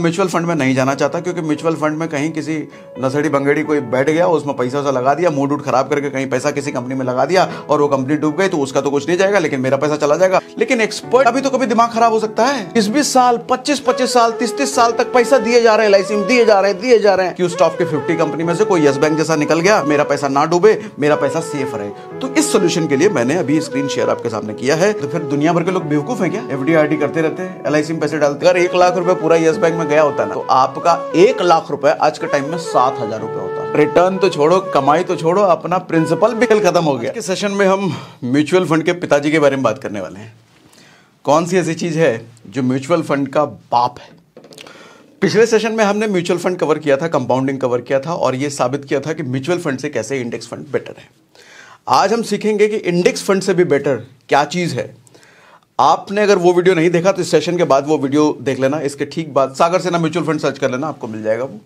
mutual fund में नहीं जाना चाहता क्योंकि म्यूचुअल फंड में कहीं किसी नसड़ी बंगेड़ी कोई बैठ गया उसमें पैसा वैसा लगा दिया मूड उड खराब करके कहीं पैसा किसी कंपनी में लगा दिया और वो कंपनी डूब गई तो उसका तो कुछ नहीं जाएगा लेकिन मेरा पैसा चला जाएगा लेकिन एक्सपर्ट अभी तो कभी दिमाग खराब हो सकता है इस बीस साल पच्चीस पच्चीस साल तीस तीस साल तक पैसा दिए जा रहे हैं लाइसेंस दिए जा रहे हैं दिए जा रहे हैं कि उस टॉप के फिफ्टी कंपनी में से कोई यस बैंक जैसा निकल गया मेरा पैसा ना डूबे मेरा पैसा सेफ रहे तो इस सोल्यूशन के लिए मैंने अभी स्क्रीन शेयर आपके सामने किया है तो फिर दुनिया भर के लोग बेवकूफ है क्या डी करते रहते हैं में पैसे डालते एक लाख रुपए पूरा यस बैंक में गया होता ना तो आपका एक लाख रुपए आज के टाइम में सात हजार रुपए होता है रिटर्न तो छोड़ो कमाई तो छोड़ो अपना प्रिंसिपल भी कल खत्म हो गया सेशन में हम म्यूचुअल फंड के पिताजी के बारे में बात करने वाले हैं कौन सी ऐसी चीज है जो म्यूचुअल फंड का बाप है पिछले सेशन में हमने म्यूचुअल फंड कवर किया था कंपाउंडिंग कवर किया था और यह साबित किया था कि म्यूचुअल फंड से कैसे इंडेक्स फंड बेटर है आज हम सीखेंगे कि इंडेक्स फंड से भी बेटर क्या चीज़ है आपने अगर वो वीडियो नहीं देखा तो इस सेशन के बाद वो वीडियो देख लेना इसके ठीक बाद सागर सेना म्यूचुअल फंड सर्च कर लेना आपको मिल जाएगा वो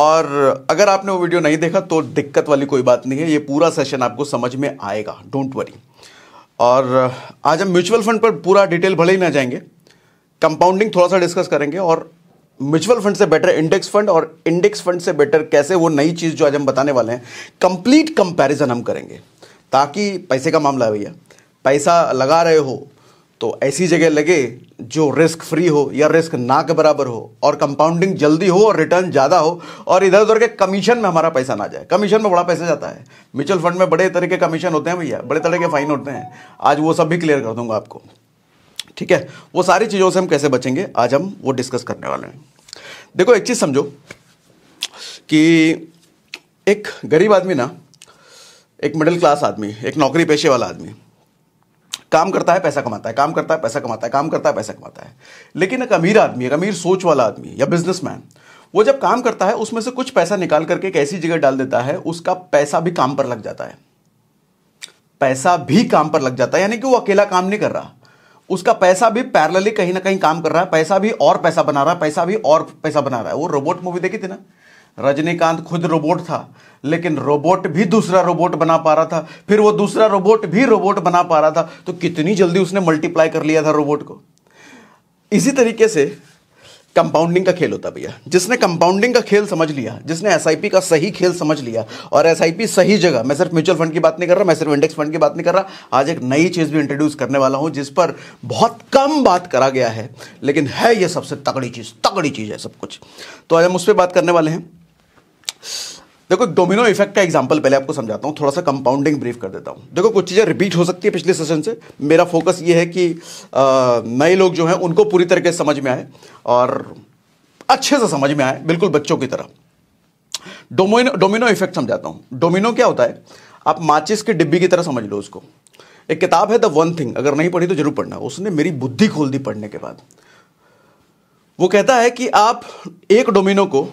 और अगर आपने वो वीडियो नहीं देखा तो दिक्कत वाली कोई बात नहीं है ये पूरा सेशन आपको समझ में आएगा डोंट वरी और आज हम म्यूचुअल फंड पर पूरा डिटेल भले ही ना जाएंगे कंपाउंडिंग थोड़ा सा डिस्कस करेंगे और म्यूचुअल फंड से बेटर इंडेक्स फंड और इंडेक्स फंड से बेटर कैसे वो नई चीज़ जो आज हम बताने वाले हैं कंप्लीट कंपैरिजन हम करेंगे ताकि पैसे का मामला है भैया पैसा लगा रहे हो तो ऐसी जगह लगे जो रिस्क फ्री हो या रिस्क ना के बराबर हो और कंपाउंडिंग जल्दी हो और रिटर्न ज़्यादा हो और इधर उधर के कमीशन में हमारा पैसा ना जाए कमीशन में बड़ा पैसा जाता है म्यूचुअल फंड में बड़े तरह के कमीशन होते हैं भैया बड़े तरह के फाइन होते हैं आज वो सब भी क्लियर कर दूंगा आपको ठीक है वो सारी चीज़ों से हम कैसे बचेंगे आज हम वो डिस्कस करने वाले हैं देखो एक चीज़ समझो कि एक गरीब आदमी ना एक मिडिल क्लास आदमी एक नौकरी पेशे वाला आदमी काम करता है पैसा कमाता है काम करता है पैसा कमाता है काम करता है पैसा कमाता है लेकिन एक अमीर आदमी एक अमीर सोच वाला आदमी या बिजनेसमैन वो जब काम करता है उसमें से कुछ पैसा निकाल करके एक ऐसी जगह डाल देता है उसका पैसा भी काम पर लग जाता है पैसा भी काम पर लग जाता है यानी कि वो अकेला काम नहीं कर रहा उसका पैसा भी पैरलली कहीं ना कहीं काम कर रहा है पैसा भी और पैसा बना रहा है पैसा भी और पैसा बना रहा है वो रोबोट मूवी देखी थी ना रजनीकांत खुद रोबोट था लेकिन रोबोट भी दूसरा रोबोट बना पा रहा था फिर वो दूसरा रोबोट भी रोबोट बना पा रहा था तो कितनी जल्दी उसने मल्टीप्लाई कर लिया था रोबोट को इसी तरीके से कंपाउंडिंग का खेल होता भैया जिसने कंपाउंडिंग का खेल समझ लिया जिसने एस का सही खेल समझ लिया और एस सही जगह मैं सिर्फ म्यूचुअल फंड की बात नहीं कर रहा मैं सिर्फ इंडेक्स फंड की बात नहीं कर रहा आज एक नई चीज़ भी इंट्रोड्यूस करने वाला हूं जिस पर बहुत कम बात करा गया है लेकिन है यह सबसे तगड़ी चीज़ तगड़ी चीज़ है सब कुछ तो आज हम उस पर बात करने वाले हैं देखो डोमिनो इफेक्ट का एग्जांपल पहले आपको समझाता हूँ थोड़ा सा कंपाउंडिंग ब्रीफ कर देता हूँ देखो कुछ चीज़ें रिपीट हो सकती है पिछले सेशन से मेरा फोकस ये है कि नए लोग जो हैं उनको पूरी तरीके से समझ में आए और अच्छे से समझ में आए बिल्कुल बच्चों की तरह डोमिनो डोमिनो इफेक्ट समझाता हूँ डोमिनो क्या होता है आप माचिस की डिब्बी की तरह समझ लो उसको एक किताब है द वन थिंग अगर नहीं पढ़ी तो जरूर पढ़ना उसने मेरी बुद्धि खोल दी पढ़ने के बाद वो कहता है कि आप एक डोमिनो को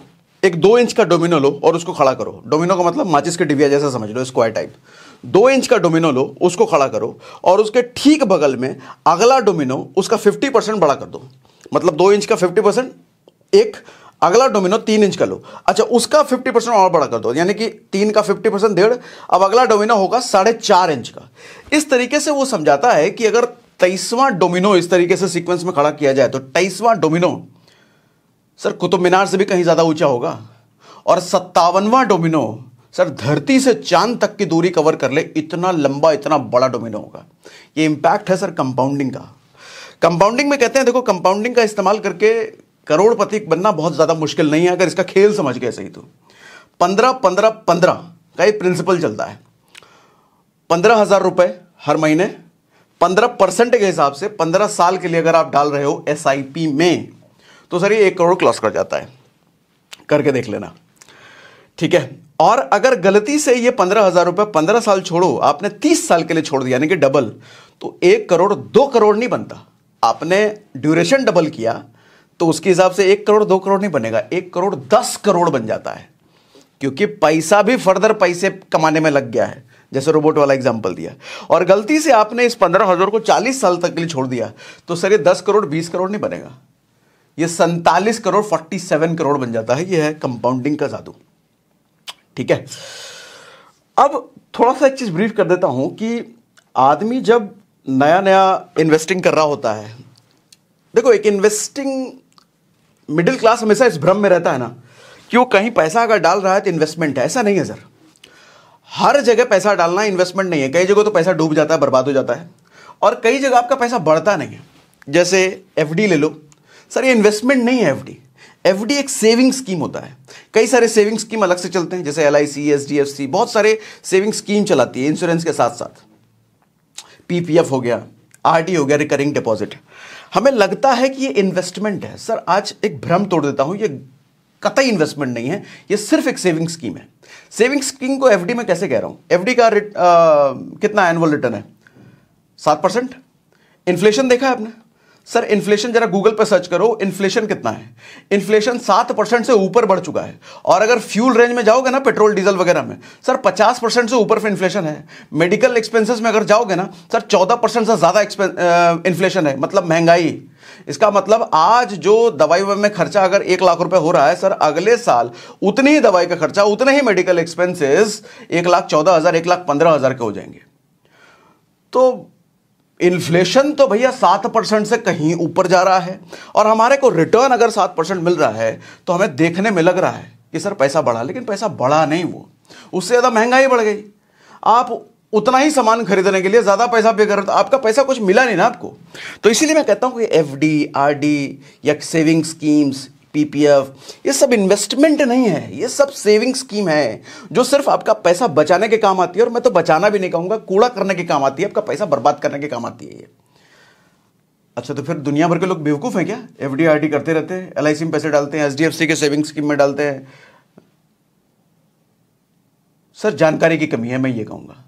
एक दो इंच का डोमिनो लो और उसको खड़ा करो डोमिनो का मतलब माचिस के डिबिया जैसा समझ लो स्क्वायर टाइप दो इंच का डोमिनो लो उसको खड़ा करो और उसके ठीक बगल में अगला डोमिनो उसका फिफ्टी परसेंट बड़ा कर दो मतलब दो इंच का फिफ्टी परसेंट एक अगला डोमिनो तीन इंच का लो अच्छा उसका फिफ्टी परसेंट और बड़ा कर दो यानी कि तीन का फिफ्टी परसेंट डेढ़ अब अगला डोमिनो होगा साढ़े चार इंच का इस तरीके से वो समझाता है कि अगर तेईसवां डोमिनो इस तरीके से सिक्वेंस में खड़ा किया जाए तो तेईसवां डोमिनो सर कुतुब मीनार से भी कहीं ज़्यादा ऊंचा होगा और सत्तावनवा डोमिनो सर धरती से चांद तक की दूरी कवर कर ले इतना लंबा इतना बड़ा डोमिनो होगा ये इंपैक्ट है सर कंपाउंडिंग का कंपाउंडिंग में कहते हैं देखो कंपाउंडिंग का इस्तेमाल करके करोड़पति बनना बहुत ज़्यादा मुश्किल नहीं है अगर इसका खेल समझ गए सही तो पंद्रह पंद्रह पंद्रह का ये प्रिंसिपल चलता है पंद्रह हज़ार रुपए हर महीने पंद्रह परसेंट के हिसाब से पंद्रह साल के लिए अगर आप डाल रहे हो एस में तो सर ये एक करोड़ क्लॉस कर जाता है करके देख लेना ठीक है और अगर गलती से ये पंद्रह हज़ार रुपये पंद्रह साल छोड़ो आपने तीस साल के लिए छोड़ दिया यानी कि डबल तो एक करोड़ दो करोड़ नहीं बनता आपने ड्यूरेशन डबल किया तो उसके हिसाब से एक करोड़ दो करोड़ नहीं बनेगा एक करोड़ दस करोड़ बन जाता है क्योंकि पैसा भी फर्दर पैसे कमाने में लग गया है जैसे रोबोट वाला एग्जाम्पल दिया और गलती से आपने इस पंद्रह हज़ार को चालीस साल तक के लिए छोड़ दिया तो सर ये दस करोड़ बीस करोड़ नहीं बनेगा ये सैतालीस करोड़ फोर्टी सेवन करोड़ बन जाता है ये है कंपाउंडिंग का जादू ठीक है अब थोड़ा सा एक चीज़ ब्रीफ कर देता हूं कि आदमी जब नया नया इन्वेस्टिंग कर रहा होता है देखो एक इन्वेस्टिंग मिडिल क्लास हमेशा इस भ्रम में रहता है ना कि वो कहीं पैसा अगर डाल रहा है तो इन्वेस्टमेंट है ऐसा नहीं है सर हर जगह पैसा डालना इन्वेस्टमेंट नहीं है कई जगह तो पैसा डूब जाता है बर्बाद हो जाता है और कई जगह आपका पैसा बढ़ता नहीं है जैसे एफ ले लो सर ये इन्वेस्टमेंट नहीं है एफडी एफडी एक सेविंग स्कीम होता है कई सारे सेविंग स्कीम अलग से चलते हैं जैसे एल आई बहुत सारे सेविंग स्कीम चलाती है इंश्योरेंस के साथ साथ पीपीएफ हो गया आरडी हो गया रिकरिंग डिपॉजिट हमें लगता है कि ये इन्वेस्टमेंट है सर आज एक भ्रम तोड़ देता हूं ये कतई इन्वेस्टमेंट नहीं है ये सिर्फ एक सेविंग स्कीम है सेविंग स्कीम को एफडी में कैसे कह रहा हूं एफडी का रिट, आ, कितना एनुअल रिटर्न है सात परसेंट इन्फ्लेशन देखा है आपने सर इन्फ्लेशन जरा गूगल पर सर्च करो इन्फ्लेशन कितना है इन्फ्लेशन सात परसेंट से ऊपर बढ़ चुका है और अगर फ्यूल रेंज में जाओगे ना पेट्रोल डीजल वगैरह में सर पचास परसेंट से ऊपर इन्फ्लेशन है मेडिकल एक्सपेंसेस में अगर जाओगे ना सर चौदह परसेंट से ज़्यादा इन्फ्लेशन है मतलब महंगाई इसका मतलब आज जो दवाई में खर्चा अगर एक लाख रुपए हो रहा है सर अगले साल उतनी ही दवाई का खर्चा उतने ही मेडिकल एक्सपेंसेस एक लाख चौदह हज़ार एक लाख पंद्रह हज़ार के हो जाएंगे तो इन्फ्लेशन तो भैया सात परसेंट से कहीं ऊपर जा रहा है और हमारे को रिटर्न अगर सात परसेंट मिल रहा है तो हमें देखने में लग रहा है कि सर पैसा बढ़ा लेकिन पैसा बढ़ा नहीं वो उससे ज़्यादा महंगाई बढ़ गई आप उतना ही सामान खरीदने के लिए ज़्यादा पैसा पे कर रहे तो आपका पैसा कुछ मिला नहीं ना आपको तो इसीलिए मैं कहता हूँ कि एफ डी आर डी या सेविंग स्कीम्स पीपीएफ ये सब इन्वेस्टमेंट नहीं है ये सब सेविंग स्कीम है जो सिर्फ आपका पैसा बचाने के काम आती है और मैं तो बचाना भी नहीं कहूंगा कूड़ा करने के काम आती है आपका पैसा बर्बाद करने के काम आती है ये अच्छा तो फिर दुनिया भर के लोग बेवकूफ़ हैं क्या एफ डी करते रहते हैं एल में पैसे डालते हैं एच के सेविंग स्कीम में डालते हैं सर जानकारी की कमी है मैं ये कहूंगा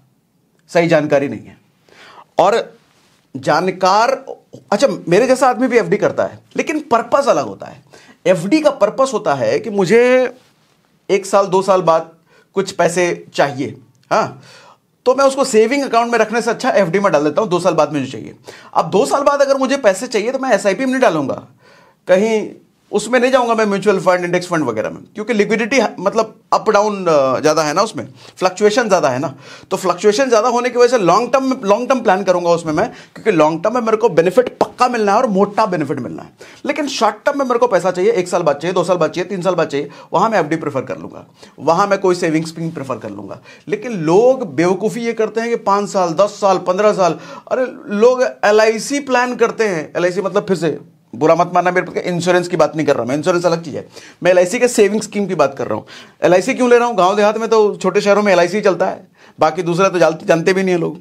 सही जानकारी नहीं है और जानकार अच्छा मेरे जैसा आदमी भी एफडी करता है लेकिन पर्पस अलग होता है डी का पर्पस होता है कि मुझे एक साल दो साल बाद कुछ पैसे चाहिए हाँ तो मैं उसको सेविंग अकाउंट में रखने से अच्छा डी में डाल देता हूँ दो साल बाद मुझे चाहिए अब दो साल बाद अगर मुझे पैसे चाहिए तो मैं पी में नहीं डालूंगा कहीं उसमें नहीं जाऊंगा मैं म्यूचुअल फंड इंडेक्स फंड वगैरह में क्योंकि लिक्विडिटी मतलब अप डाउन ज़्यादा है ना उसमें फ्लक्चुएशन ज़्यादा है ना तो फ्लक्चुएशन ज़्यादा होने की वजह से लॉन्ग टर्म में लॉन्ग टर्म प्लान करूंगा उसमें मैं क्योंकि लॉन्ग टर्म में मेरे को बेनिफिट पक्का मिलना है और मोटा बेनिफिट मिलना है लेकिन शॉर्ट टर्म में मेरे को पैसा चाहिए एक साल बाद चाहिए दो साल बाद चाहिए तीन साल बाद चाहिए वहाँ मैं एफ प्रेफर कर लूंगा वहाँ मैं कोई सेविंग्स भी प्रेफर कर लूंगा लेकिन लोग बेवकूफ़ी ये करते हैं कि पाँच साल दस साल पंद्रह साल अरे लोग एल प्लान करते हैं एल मतलब फिर से बुरा मत मानना मेरे पास इंश्योरेंस की बात नहीं कर रहा मैं इंश्योरेंस अलग चीज़ है मैं एल के सेविंग स्कीम की बात कर रहा हूँ एल क्यों ले रहा हूँ गाँव देहात में तो छोटे शहरों में एल चलता है बाकी दूसरा तो जानते भी नहीं है लोग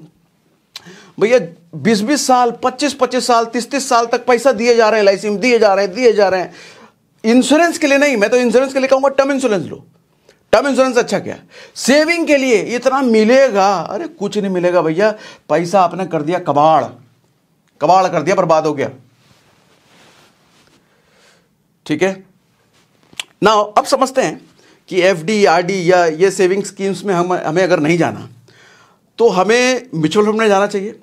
भैया बीस बीस साल पच्चीस पच्चीस साल तीस तीस साल तक पैसा दिए जा रहे हैं एल में दिए जा रहे हैं दिए जा रहे हैं इंश्योरेंस के लिए नहीं मैं तो इंश्योरेंस के लिए कहूंगा टर्म इंश्योरेंस लो टर्म इंश्योरेंस अच्छा क्या सेविंग के लिए इतना मिलेगा अरे कुछ नहीं मिलेगा भैया पैसा आपने कर दिया कबाड़ कबाड़ कर दिया बर्बाद हो गया ठीक है ना अब समझते हैं कि एफ डी आर डी या ये सेविंग स्कीम्स में हम हमें अगर नहीं जाना तो हमें म्यूचुअल फंड में जाना चाहिए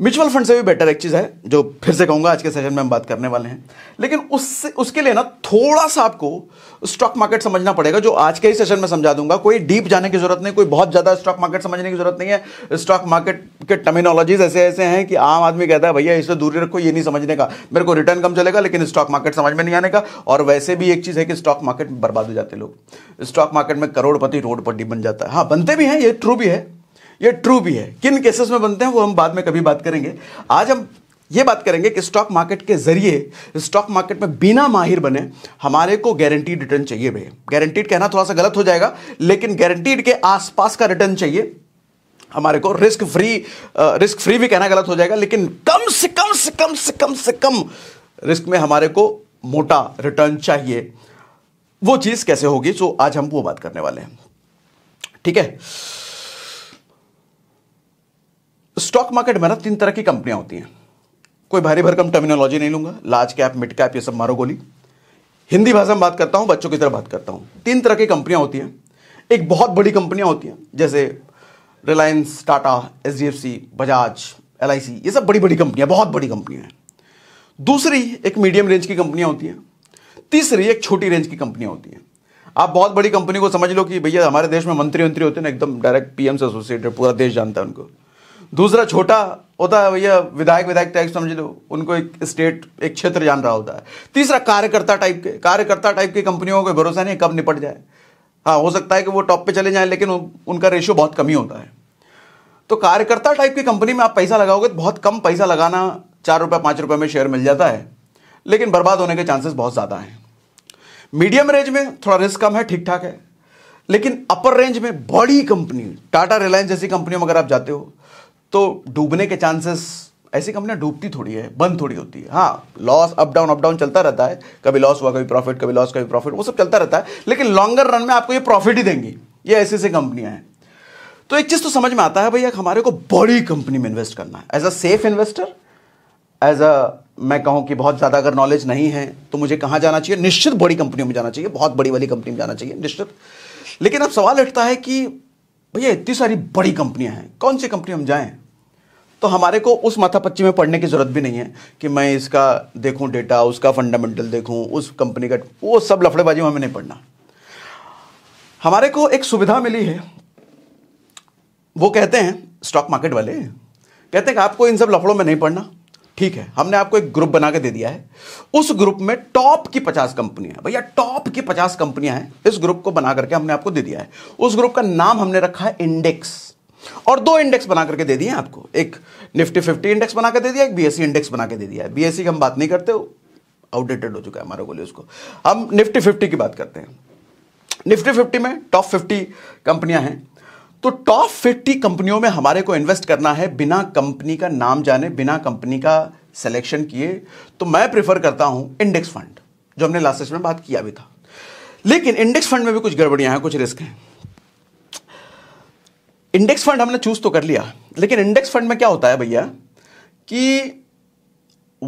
म्यूचुअल फंड से भी बेटर एक चीज़ है जो फिर से कहूंगा आज के सेशन में हम बात करने वाले हैं लेकिन उससे उसके लिए ना थोड़ा सा आपको स्टॉक मार्केट समझना पड़ेगा जो आज के ही सेशन में समझा दूंगा कोई डीप जाने की जरूरत नहीं कोई बहुत ज़्यादा स्टॉक मार्केट समझने की जरूरत नहीं है स्टॉक मार्केट के टर्मिनोलॉजीज ऐसे ऐसे हैं कि आम आदमी कहता है भैया इससे दूरी रखो ये नहीं समझने का मेरे को रिटर्न कम चलेगा लेकिन स्टॉक मार्केट समझ में नहीं आने का और वैसे भी एक चीज़ है कि स्टॉक मार्केट बर्बाद हो जाते लोग स्टॉक मार्केट में करोड़पति रोडपट्टी बन जाता है हाँ बनते भी हैं ये ट्रू भी है ये ट्रू भी है किन केसेस में बनते हैं वो हम बाद में कभी बात करेंगे आज हम ये बात करेंगे कि स्टॉक मार्केट के जरिए स्टॉक मार्केट में बिना माहिर बने हमारे को गारंटीड रिटर्न चाहिए भैया गारंटीड कहना थोड़ा सा गलत हो जाएगा लेकिन गारंटीड के आसपास का रिटर्न चाहिए हमारे को रिस्क फ्री रिस्क फ्री भी कहना गलत हो जाएगा लेकिन कम से कम से कम से कम से कम रिस्क में हमारे को मोटा रिटर्न चाहिए वो चीज़ कैसे होगी सो आज हम वो बात करने वाले हैं ठीक है स्टॉक मार्केट में ना तीन तरह की कंपनियां होती हैं कोई भारी भरकम टर्मिनोलॉजी नहीं लूंगा लार्ज कैप मिड कैप ये सब मारो गोली हिंदी भाषा में बात करता हूँ बच्चों की तरह बात करता हूं तीन तरह की कंपनियां होती हैं एक बहुत बड़ी कंपनियां होती हैं जैसे Reliance Tata H Bajaj L I C ये सब बड़ी बड़ी कंपनियां बहुत बड़ी कंपनियां हैं दूसरी एक मीडियम रेंज की कंपनियां होती हैं तीसरी एक छोटी रेंज की कंपनियां होती हैं आप बहुत बड़ी कंपनी को समझ लो कि भैया हमारे देश में मंत्री मंत्री होते हैं ना एकदम डायरेक्ट पीएम से एसोसिएटेड पूरा देश जानता है उनको दूसरा छोटा होता है भैया विधायक विधायक टाइप समझ लो उनको एक स्टेट एक क्षेत्र जान रहा होता है तीसरा कार्यकर्ता टाइप के कार्यकर्ता टाइप की कंपनियों को भरोसा नहीं कब निपट जाए हाँ हो सकता है कि वो टॉप पे चले जाए लेकिन उनका रेशियो बहुत कम ही होता है तो कार्यकर्ता टाइप की कंपनी में आप पैसा लगाओगे तो बहुत कम पैसा लगाना चार रुपये पाँच रुपये में शेयर मिल जाता है लेकिन बर्बाद होने के चांसेस बहुत ज़्यादा हैं मीडियम रेंज में थोड़ा रिस्क कम है ठीक ठाक है लेकिन अपर रेंज में बड़ी कंपनी टाटा रिलायंस जैसी कंपनियों में अगर आप जाते हो तो डूबने के चांसेस ऐसी कंपनियां डूबती थोड़ी है बंद थोड़ी होती है हाँ loss up down up down चलता रहता है कभी लॉस हुआ कभी प्रॉफिट कभी लॉस कभी प्रॉफिट वो सब चलता रहता है लेकिन लॉन्गर रन में आपको ये प्रॉफिट ही देंगी ये ऐसी ऐसी कंपनियां हैं तो एक चीज़ तो समझ में आता है भैया हमारे को बड़ी कंपनी में इन्वेस्ट करना है as a safe investor as a मैं कहूँ कि बहुत ज़्यादा अगर नॉलेज नहीं है तो मुझे कहाँ जाना चाहिए निश्चित बड़ी कंपनियों में जाना चाहिए बहुत बड़ी वाली कंपनी में जाना चाहिए निश्चित लेकिन अब सवाल उठता है कि भैया इतनी सारी बड़ी कंपनियां हैं कौन सी कंपनी हम जाएँ तो हमारे को उस माथापच्ची में पढ़ने की ज़रूरत भी नहीं है कि मैं इसका देखूं डेटा उसका फंडामेंटल देखूं उस कंपनी का वो सब लफड़ेबाजी में हमें नहीं पढ़ना हमारे को एक सुविधा मिली है वो कहते हैं स्टॉक मार्केट वाले कहते हैं कि आपको इन सब लफड़ों में नहीं पढ़ना ठीक है हमने आपको एक ग्रुप बना के दे दिया है उस ग्रुप में टॉप की पचास कंपनियां भैया टॉप की पचास कंपनियां हैं इस ग्रुप को बना करके हमने आपको दे दिया है उस ग्रुप का नाम हमने रखा है इंडेक्स और दो इंडेक्स बना करके दे दिए आपको एक निफ्टी फिफ्टी इंडेक्स बना के दे दिया एक बीएससी इंडेक्स e बना के दे दिया बीएससी e की हम बात नहीं करते आउटडेटेड हो चुका है हमारा बोले उसको हम निफ्टी फिफ्टी की बात करते हैं निफ्टी फिफ्टी में टॉप फिफ्टी कंपनियां हैं तो टॉप फिफ्टी कंपनियों में हमारे को इन्वेस्ट करना है बिना कंपनी का नाम जाने बिना कंपनी का सिलेक्शन किए तो मैं प्रेफर करता हूं इंडेक्स फंड जो हमने लास्ट में बात किया भी था लेकिन इंडेक्स फंड में भी कुछ गड़बड़ियां हैं कुछ रिस्क हैं इंडेक्स फंड हमने चूज तो कर लिया लेकिन इंडेक्स फंड में क्या होता है भैया कि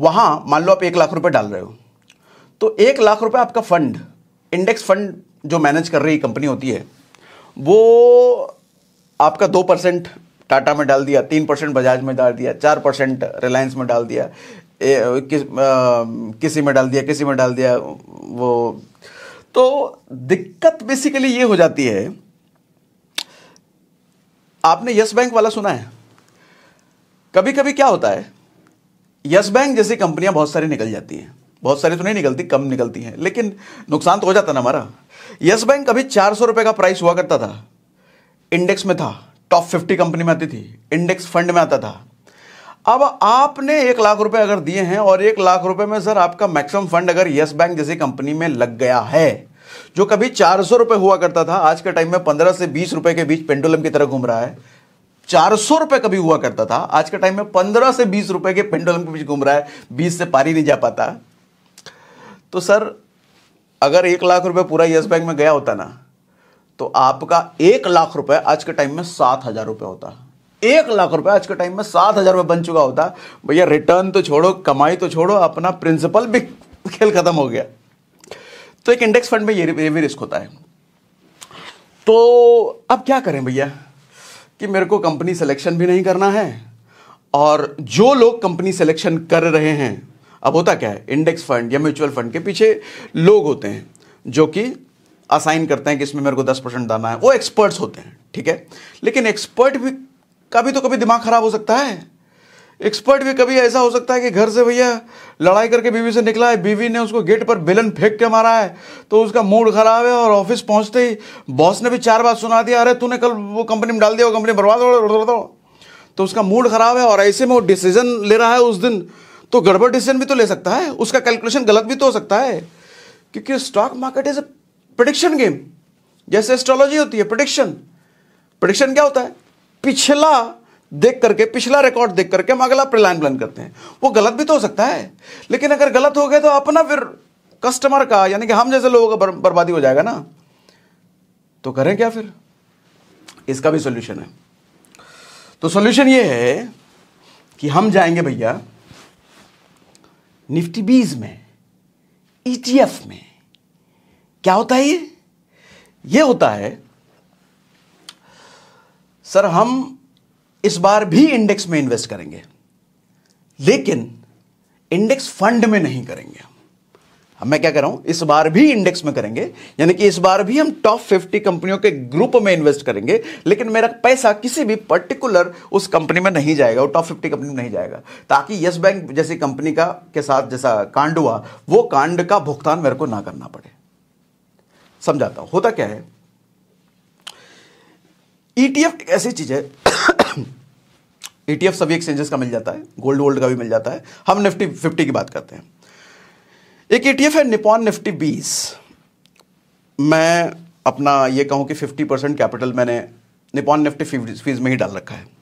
वहाँ मान लो आप एक लाख रुपए डाल रहे हो तो एक लाख रुपए आपका फंड इंडेक्स फंड जो मैनेज कर रही कंपनी होती है वो आपका दो परसेंट टाटा में डाल दिया तीन परसेंट बजाज में डाल दिया चार परसेंट रिलायंस में डाल दिया ए, किस, आ, किसी में डाल दिया किसी में डाल दिया वो तो दिक्कत बेसिकली ये हो जाती है आपने यस बैंक वाला सुना है कभी कभी क्या होता है यस बैंक जैसी कंपनियां बहुत सारी निकल जाती हैं बहुत सारी तो नहीं निकलती कम निकलती हैं लेकिन नुकसान तो हो जाता ना हमारा यस बैंक कभी चार सौ रुपए का प्राइस हुआ करता था इंडेक्स में था टॉप फिफ्टी कंपनी में आती थी इंडेक्स फंड में आता था अब आपने एक लाख रुपए अगर दिए हैं और एक लाख रुपए में सर आपका मैक्सिमम फंड अगर यस बैंक जैसी कंपनी में लग गया है जो कभी चार सौ रुपए हुआ करता था आज के टाइम में पंद्रह से बीस रुपए के बीच पेंडुलम की तरह घूम रहा है चार सौ रुपए कभी हुआ करता था आज के टाइम में पंद्रह से बीस रुपए के पेंडुलम के बीच घूम रहा है बीस से पारी नहीं जा पाता तो सर अगर एक लाख रुपए पूरा यस बैंक में गया होता ना तो आपका एक लाख रुपए आज के टाइम में सात हजार रुपये होता एक लाख रुपए आज के टाइम में सात हजार रुपए बन चुका होता भैया रिटर्न तो छोड़ो कमाई तो छोड़ो अपना प्रिंसिपल भी खेल खत्म हो गया तो एक इंडेक्स फंड में ये ये रिस्क होता है तो अब क्या करें भैया कि मेरे को कंपनी सिलेक्शन भी नहीं करना है और जो लोग कंपनी सिलेक्शन कर रहे हैं अब होता क्या है इंडेक्स फंड या म्यूचुअल फंड के पीछे लोग होते हैं जो कि असाइन करते हैं कि इसमें मेरे को दस परसेंट दाना है वो एक्सपर्ट्स होते हैं ठीक है लेकिन एक्सपर्ट भी का भी तो कभी दिमाग खराब हो सकता है एक्सपर्ट भी कभी ऐसा हो सकता है कि घर से भैया लड़ाई करके बीवी से निकला है बीवी ने उसको गेट पर बेलन फेंक के मारा है तो उसका मूड खराब है और ऑफिस पहुंचते ही बॉस ने भी चार बार सुना दिया अरे तूने कल वो कंपनी में डाल दिया वो कंपनी बर्बाद हो दो तो उसका मूड खराब है और ऐसे में वो डिसीजन ले रहा है उस दिन तो गड़बड़ डिसीजन भी तो ले सकता है उसका कैलकुलेशन गलत भी तो हो सकता है क्योंकि stock market is a prediction game जैसे एस्ट्रोलॉजी होती है प्रडिक्शन प्रडिक्शन क्या होता है पिछला देख करके पिछला रिकॉर्ड देख करके हम अगला प्लान प्लान करते हैं वो गलत भी तो हो सकता है लेकिन अगर गलत हो गया तो अपना फिर कस्टमर का यानी कि हम जैसे लोगों का बर, बर्बादी हो जाएगा ना तो करें क्या फिर इसका भी सोल्यूशन है तो सोल्यूशन ये है कि हम जाएंगे भैया निफ्टी बीज में ईटीएफ e में क्या होता है ये ये होता है सर हम इस बार भी इंडेक्स में इन्वेस्ट करेंगे लेकिन इंडेक्स फंड में नहीं करेंगे हम मैं क्या कर रहा हूं इस बार भी इंडेक्स में करेंगे यानी कि इस बार भी हम टॉप 50 कंपनियों के ग्रुप में इन्वेस्ट करेंगे लेकिन मेरा पैसा किसी भी पर्टिकुलर उस कंपनी में नहीं जाएगा वो टॉप 50 कंपनी में नहीं जाएगा ताकि यस बैंक जैसी कंपनी का के साथ जैसा कांड हुआ वो कांड का भुगतान मेरे को ना करना पड़े समझाता हूं होता क्या है ईटीएफ e एक ऐसी चीज़ है ईटीएफ e सभी एक्सचेंजेस का मिल जाता है गोल्ड वोल्ड का भी मिल जाता है हम निफ्टी फिफ्टी की बात करते हैं एक ईटीएफ e है निपॉन निफ्टी बीस मैं अपना ये कहूं कि फिफ्टी परसेंट कैपिटल मैंने निपॉन निफ्टी फीस में ही डाल रखा है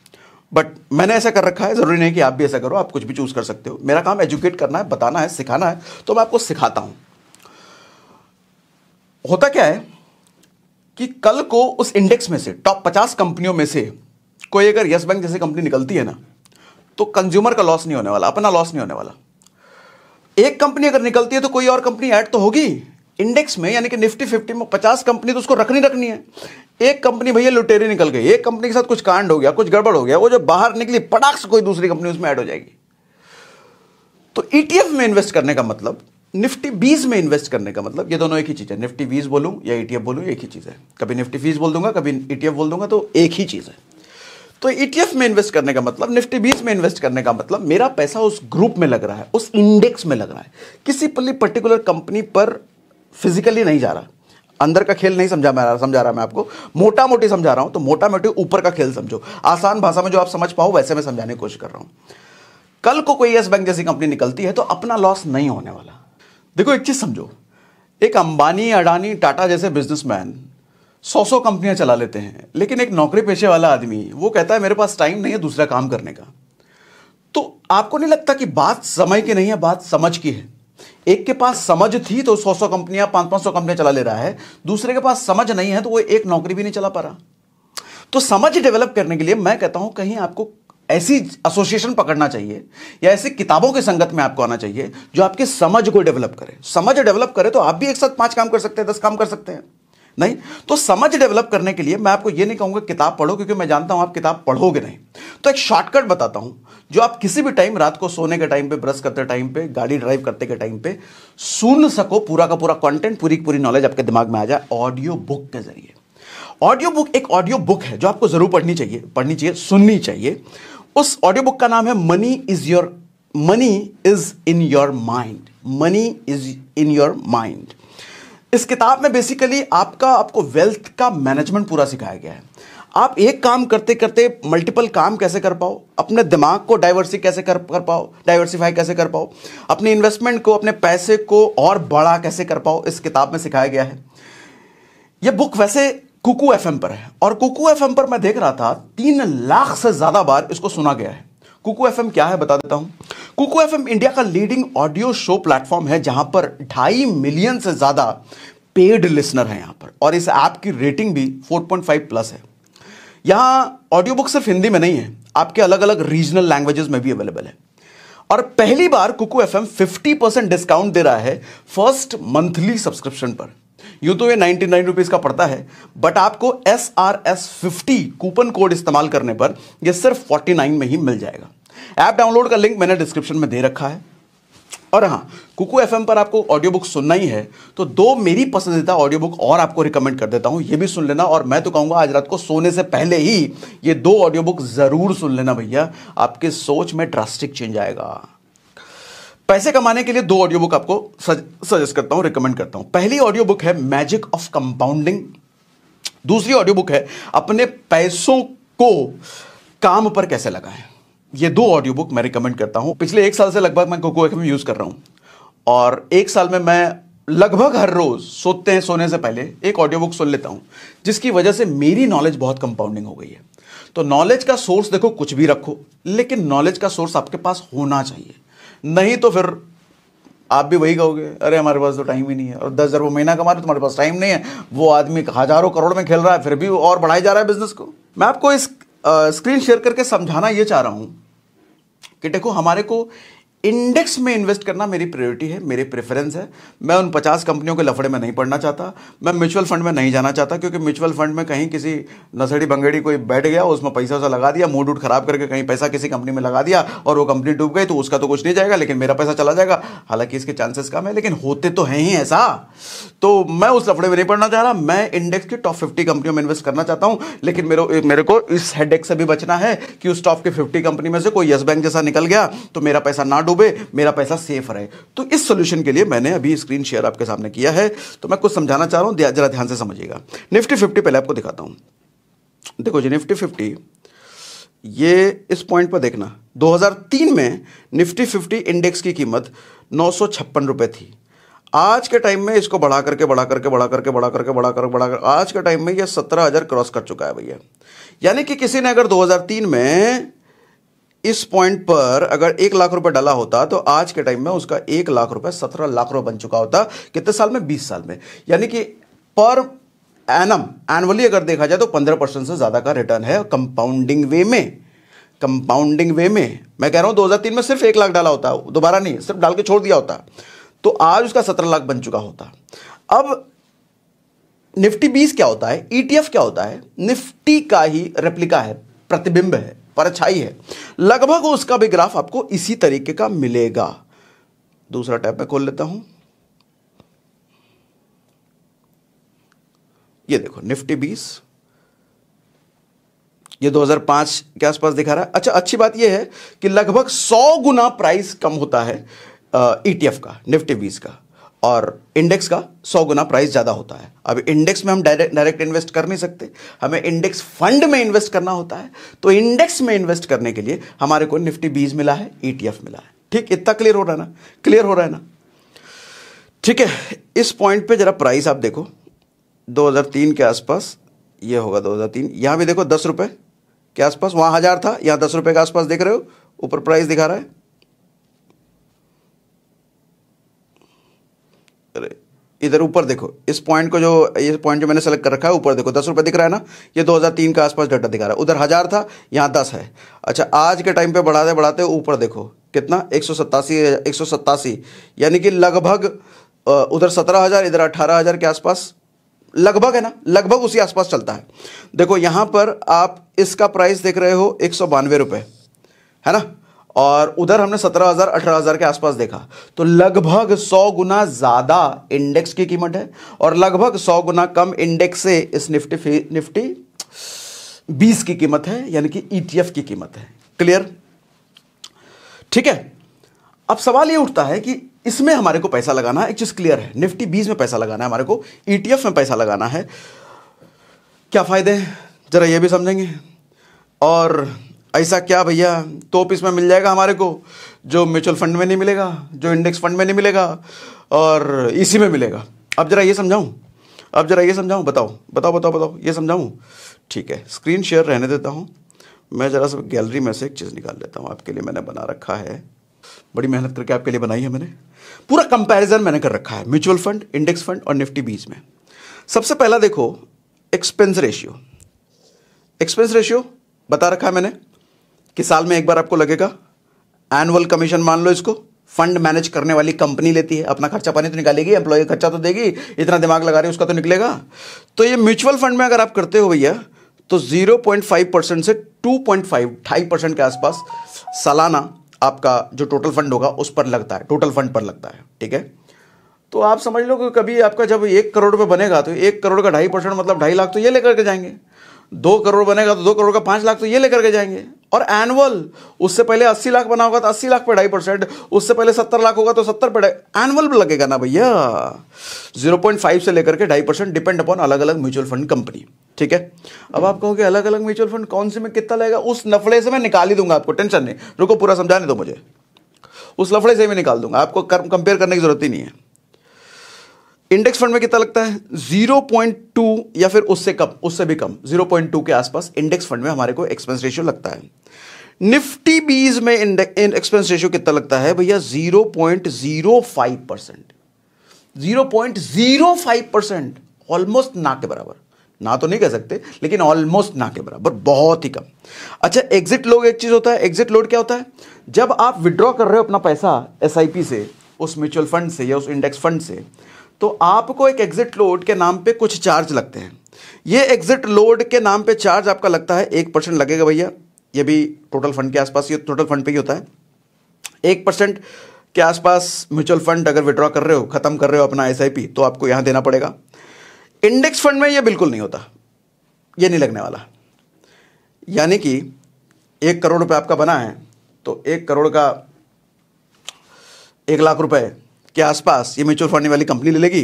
बट मैंने ऐसा कर रखा है ज़रूरी नहीं कि आप भी ऐसा करो आप कुछ भी चूज़ कर सकते हो मेरा काम एजुकेट करना है बताना है सिखाना है तो मैं आपको सिखाता हूं होता क्या है कि कल को उस इंडेक्स में से टॉप पचास कंपनियों में से कोई अगर यस बैंक जैसी कंपनी निकलती है ना तो कंज्यूमर का लॉस नहीं होने वाला अपना लॉस नहीं होने वाला एक कंपनी अगर निकलती है तो कोई और कंपनी ऐड तो होगी इंडेक्स में यानी कि निफ्टी फिफ्टी में पचास कंपनी तो उसको रखनी रखनी है एक कंपनी भैया लुटेरी निकल गई एक कंपनी के साथ कुछ कांड हो गया कुछ गड़बड़ हो गया वो जो बाहर निकली पटाख से कोई दूसरी कंपनी उसमें ऐड हो जाएगी तो ईटीएफ e में इन्वेस्ट करने का मतलब निफ्टी बीज में इन्वेस्ट करने का मतलब ये दोनों एक ही चीज़ है निफ्टी बीज बोलूँ या ईटीएफ e बोलूँ एक ही चीज़ है कभी निफ्टी फीस बोल दूंगा कभी ईटीएफ e बोल दूंगा तो एक ही चीज़ है तो ई e में इन्वेस्ट करने का मतलब निफ्टी बीस में इन्वेस्ट करने का मतलब मेरा पैसा उस ग्रुप में लग रहा है उस इंडेक्स में लग रहा है किसी पर्टिकुलर कंपनी पर फिजिकली नहीं जा रहा अंदर का खेल नहीं समझा मैं समझा रहा मैं आपको मोटा मोटी समझा रहा हूं तो मोटा मोटी ऊपर का खेल समझो आसान भाषा में जो आप समझ पाओ वैसे मैं समझाने की कोशिश कर रहा हूं कल को कोई येस बैंक जैसी कंपनी निकलती है तो अपना लॉस नहीं होने वाला देखो एक चीज समझो एक अंबानी अडानी टाटा जैसे बिजनेसमैन सौ सौ कंपनियां चला लेते हैं लेकिन एक नौकरी पेशे वाला आदमी वो कहता है मेरे पास टाइम नहीं है दूसरा काम करने का तो आपको नहीं लगता कि बात समय की नहीं है बात समझ की है एक के पास समझ थी तो सौ सौ कंपनियां पांच पांच सौ कंपनियां चला ले रहा है दूसरे के पास समझ नहीं है तो वो एक नौकरी भी नहीं चला पा रहा तो समझ डेवलप करने के लिए मैं कहता हूं कहीं आपको ऐसी एसोसिएशन पकड़ना चाहिए या ऐसी किताबों के संगत में आपको आना चाहिए जो आपके समझ को डेवलप करे समझ डेवलप करे तो आप भी एक साथ पांच काम कर सकते हैं दस काम कर सकते हैं नहीं तो समझ डेवलप करने के लिए मैं आपको यह नहीं कहूंगा किताब पढ़ो क्योंकि मैं जानता हूं आप किताब पढ़ोगे नहीं तो एक शॉर्टकट बताता हूं जो आप किसी भी टाइम रात को सोने के टाइम पे ब्रश करते टाइम पे गाड़ी ड्राइव करते के टाइम पे सुन सको पूरा का पूरा कंटेंट पूरी पूरी नॉलेज आपके दिमाग में आ जाए ऑडियो बुक के जरिए ऑडियो बुक एक ऑडियो बुक है जो आपको जरूर पढ़नी चाहिए पढ़नी चाहिए सुननी चाहिए उस ऑडियो बुक का नाम है money is your money is in your mind money is in your mind इस किताब में बेसिकली आपका आपको वेल्थ का मैनेजमेंट पूरा सिखाया गया है आप एक काम करते करते मल्टीपल काम कैसे कर पाओ अपने दिमाग को डाइवर्सी कैसे कर कर पाओ डाइवर्सीफाई कैसे कर पाओ अपने इन्वेस्टमेंट को अपने पैसे को और बड़ा कैसे कर पाओ इस किताब में सिखाया गया है यह बुक वैसे कुकू एफ पर है और कुकू एफ पर मैं देख रहा था तीन लाख से ज़्यादा बार इसको सुना गया है कुकू एफ क्या है बता देता हूँ कुकू एफ इंडिया का लीडिंग ऑडियो शो प्लेटफॉर्म है जहां पर ढाई मिलियन से ज़्यादा पेड लिसनर है यहाँ पर और इस ऐप की रेटिंग भी 4.5 प्लस है यहाँ ऑडियो बुक सिर्फ हिंदी में नहीं है आपके अलग अलग रीजनल लैंग्वेजेस में भी अवेलेबल है और पहली बार Kuku F M fifty percent discount दे रहा है फर्स्ट मंथली सब्सक्रिप्शन पर यूं तो ये नाइन्टी नाइन रुपीज़ का पड़ता है बट आपको S R S fifty coupon code इस्तेमाल करने पर यह सिर्फ फोर्टी नाइन में ही मिल जाएगा ऐप डाउनलोड का लिंक मैंने डिस्क्रिप्शन में दे रखा है और हाँ कुकू एफ पर आपको ऑडियो बुक सुनना ही है तो दो मेरी पसंदीदा ऑडियो बुक और आपको रिकमेंड कर देता हूँ ये भी सुन लेना और मैं तो कहूँगा आज रात को सोने से पहले ही ये दो ऑडियो बुक ज़रूर सुन लेना भैया आपके सोच में ड्रास्टिक चेंज आएगा पैसे कमाने के लिए दो ऑडियो बुक आपको सजेस्ट करता हूं रिकमेंड करता हूं पहली ऑडियो बुक है मैजिक ऑफ कंपाउंडिंग दूसरी ऑडियो बुक है अपने पैसों को काम पर कैसे लगाएं ये दो ऑडियो बुक मैं रिकमेंड करता हूं पिछले एक साल से लगभग मैं कोको एफ यूज कर रहा हूं और एक साल में मैं लगभग हर रोज सोते हैं सोने से पहले एक ऑडियो बुक सुन लेता हूं जिसकी वजह से मेरी नॉलेज बहुत कंपाउंडिंग हो गई है तो नॉलेज का सोर्स देखो कुछ भी रखो लेकिन नॉलेज का सोर्स आपके पास होना चाहिए नहीं तो फिर आप भी वही कहोगे अरे हमारे पास तो टाइम ही नहीं है और दस हज़ार वो महीना कमा रहे तुम्हारे पास टाइम नहीं है वो आदमी हज़ारों करोड़ में खेल रहा है फिर भी और बढ़ाया जा रहा है बिजनेस को मैं आपको इस स्क्रीन शेयर करके समझाना ये चाह रहा हूं कि देखो हमारे को इंडेक्स में इन्वेस्ट करना मेरी प्रायोरिटी है मेरी प्रेफरेंस है मैं उन 50 कंपनियों के लफड़े में नहीं पड़ना चाहता मैं म्यूचुअल फंड में नहीं जाना चाहता क्योंकि म्यूचुअल फंड में कहीं किसी नसड़ी बंगड़ी कोई बैठ गया उसमें पैसा वैसा लगा दिया मूड उठ खराब करके कहीं पैसा किसी कंपनी में लगा दिया और वो कंपनी डूब गई तो उसका तो कुछ नहीं जाएगा लेकिन मेरा पैसा चला जाएगा हालांकि इसके चांसेस कम है लेकिन होते तो हैं ही ऐसा तो मैं उस लफड़े में नहीं पड़ना चाह रहा मैं इंडेक्स की टॉप फिफ्टी कंपनियों में इन्वेस्ट करना चाहता हूँ लेकिन मेरे मेरे को इस हेडेक से भी बचना है कि उस टॉप के फिफ्टी कंपनी में से कोई यस बैंक जैसा निकल गया तो मेरा पैसा ना डूबे मेरा पैसा सेफ रहे तो इस सोल्यूशन के लिए मैंने अभी स्क्रीन शेयर आपके सामने किया है तो मैं कुछ समझाना चाह रहा हूँ जरा ध्यान से समझिएगा निफ्टी फिफ्टी पहले आपको दिखाता हूँ देखो जी निफ्टी फिफ्टी ये इस पॉइंट पर देखना 2003 में निफ्टी 50 इंडेक्स की कीमत नौ सौ थी आज के टाइम में इसको बढ़ा करके बढ़ा करके बढ़ा करके बढ़ा करके बढ़ा करके बढ़ा कर आज के टाइम में ये सत्रह हज़ार क्रॉस कर चुका है भैया यानी कि किसी ने अगर 2003 में इस पॉइंट पर अगर एक लाख रुपए डाला होता तो आज के टाइम में उसका एक लाख रुपए सत्रह लाख रुपए बन चुका होता कितने साल में बीस साल में यानी कि पर एनम एनुअली अगर देखा जाए तो पंद्रह परसेंट से ज्यादा का रिटर्न है कंपाउंडिंग वे में कंपाउंडिंग वे में मैं कह रहा हूं दो में सिर्फ एक लाख डाला होता दोबारा नहीं सिर्फ डाल के छोड़ दिया होता तो आज उसका सत्रह लाख बन चुका होता अब निफ्टी बीस क्या होता है ईटीएफ e क्या होता है निफ्टी का ही रेप्लिका है प्रतिबिंब है परछाई है लगभग उसका भी ग्राफ आपको इसी तरीके का मिलेगा दूसरा टैब में खोल लेता हूं ये देखो निफ्टी बीस ये 2005 के आसपास दिखा रहा है अच्छा अच्छी बात यह है कि लगभग 100 गुना प्राइस कम होता है ईटीएफ e का निफ्टी बीस का और इंडेक्स का सौ गुना प्राइस ज़्यादा होता है अब इंडेक्स में हम डायरेक्ट डायरेक्ट इन्वेस्ट कर नहीं सकते हमें इंडेक्स फंड में इन्वेस्ट करना होता है तो इंडेक्स में इन्वेस्ट करने के लिए हमारे को निफ्टी बीज मिला है ईटीएफ e मिला है ठीक इतना क्लियर हो रहा है ना क्लियर हो रहा है ना ठीक है इस पॉइंट पे जरा प्राइस आप देखो 2003 के आसपास ये होगा 2003 यहां भी देखो दस रुपए के आसपास वहां हज़ार था यहां दस रुपए के आसपास देख रहे हो ऊपर प्राइस दिखा रहा है इधर ऊपर देखो इस पॉइंट को जो ये पॉइंट जो मैंने सेलेक्ट कर रखा है ऊपर देखो दस रुपये दिख रहा है ना ये 2003 के आसपास डाटा दिखा रहा है उधर हज़ार था यहाँ दस है अच्छा आज के टाइम पे बढ़ाते बढ़ाते ऊपर देखो कितना एक सौ सत्तासी एक सौ सत्तासी यानी कि लगभग उधर सत्रह हज़ार इधर अट्ठारह हज़ार के आसपास लगभग है ना लगभग उसी आसपास चलता है देखो यहाँ पर आप इसका प्राइस देख रहे हो एक सौ बानवे है ना और उधर हमने 17,000 18,000 के आसपास देखा तो लगभग 100 गुना ज़्यादा इंडेक्स की कीमत है और लगभग 100 गुना कम इंडेक्स से इस निफ्टी निफ्टी 20 की कीमत है यानी कि ईटीएफ e की कीमत है क्लियर ठीक है अब सवाल ये उठता है कि इसमें हमारे को पैसा लगाना एक चीज़ क्लियर है निफ्टी बीस में पैसा लगाना है हमारे को ईटीएफ e में पैसा लगाना है क्या फ़ायदे हैं ज़रा ये भी समझेंगे और ऐसा क्या भैया तोप इसमें मिल जाएगा हमारे को जो म्यूचुअल फंड में नहीं मिलेगा जो इंडेक्स फंड में नहीं मिलेगा और इसी में मिलेगा अब ज़रा ये समझाऊँ अब ज़रा ये समझाऊँ बताओ बताओ बताओ बताओ ये समझाऊँ ठीक है स्क्रीन शेयर रहने देता हूँ मैं ज़रा सब गैलरी में से एक चीज़ निकाल लेता हूँ आपके लिए मैंने बना रखा है बड़ी मेहनत करके आपके लिए बनाई है मैंने पूरा कंपैरिजन मैंने कर रखा है म्यूचुअल फंड इंडेक्स फंड और निफ्टी बीच में सबसे पहला देखो एक्सपेंस रेशियो एक्सपेंस रेशियो बता रखा है मैंने कि साल में एक बार आपको लगेगा एनुअल कमीशन मान लो इसको फंड मैनेज करने वाली कंपनी लेती है अपना खर्चा पानी तो निकालेगी एम्प्लॉय खर्चा तो देगी इतना दिमाग लगा रही है उसका तो निकलेगा तो ये म्यूचुअल फंड में अगर आप करते हो भैया तो 0.5 परसेंट से 2.5 ढाई परसेंट के आसपास सालाना आपका जो टोटल फंड होगा उस पर लगता है टोटल फंड पर लगता है ठीक है तो आप समझ लो कि कभी आपका जब एक करोड़ रुपये बनेगा तो एक करोड़ का ढाई परसेंट मतलब ढाई लाख तो ये लेकर के जाएंगे दो करोड़ बनेगा तो दो करोड़ का पाँच लाख तो ये लेकर के जाएंगे और एनुअल उससे पहले 80 लाख बना होगा तो 80 लाख पे ढाई परसेंट उससे पहले 70 लाख होगा तो 70 पे एनुअल भी लगेगा ना भैया 0.5 से लेकर के ढाई परसेंट डिपेंड अपॉन अलग अलग म्यूचुअल फंड कंपनी ठीक है अब आप कहोगे अलग अलग म्यूचुअल फंड कौन से में कितना लगेगा उस नफड़े से मैं निकाल ही दूंगा आपको टेंशन नहीं रुको पूरा समझाने दो मुझे उस लफड़े से मैं निकाल दूंगा आपको कंपेयर करने की जरूरत ही नहीं है इंडेक्स फंड में कितना लगता है 0.2 या फिर उससे कम उससे भी कम 0.2 के आसपास इंडेक्स फंड में हमारे को एक्सपेंस रेशियो लगता है निफ्टी बीज में एक्सपेंस रेशियो कितना लगता है भैया 0.05 point zero five percent zero zero point five percent almost ना के बराबर ना तो नहीं कह सकते लेकिन ऑलमोस्ट ना के बराबर बहुत ही कम अच्छा एग्जिट लोड एक चीज़ होता है एग्जिट लोड क्या होता है जब आप विड्रॉ कर रहे हो अपना पैसा एस से उस म्यूचुअल फंड से या उस इंडेक्स फंड से तो आपको एक एग्जिट लोड के नाम पे कुछ चार्ज लगते हैं ये एग्जिट लोड के नाम पे चार्ज आपका लगता है एक परसेंट लगेगा भैया ये भी टोटल फंड के आसपास ये टोटल फंड पे ही होता है एक परसेंट के आसपास म्यूचुअल फंड अगर विड्रॉ कर रहे हो खत्म कर रहे हो अपना एस तो आपको यहां देना पड़ेगा इंडेक्स फंड में यह बिल्कुल नहीं होता यह नहीं लगने वाला यानी कि एक करोड़ रुपये आपका बना है तो एक करोड़ का एक लाख रुपए के आसपास ये म्यूचुअल फंड वाली कंपनी ले लेगी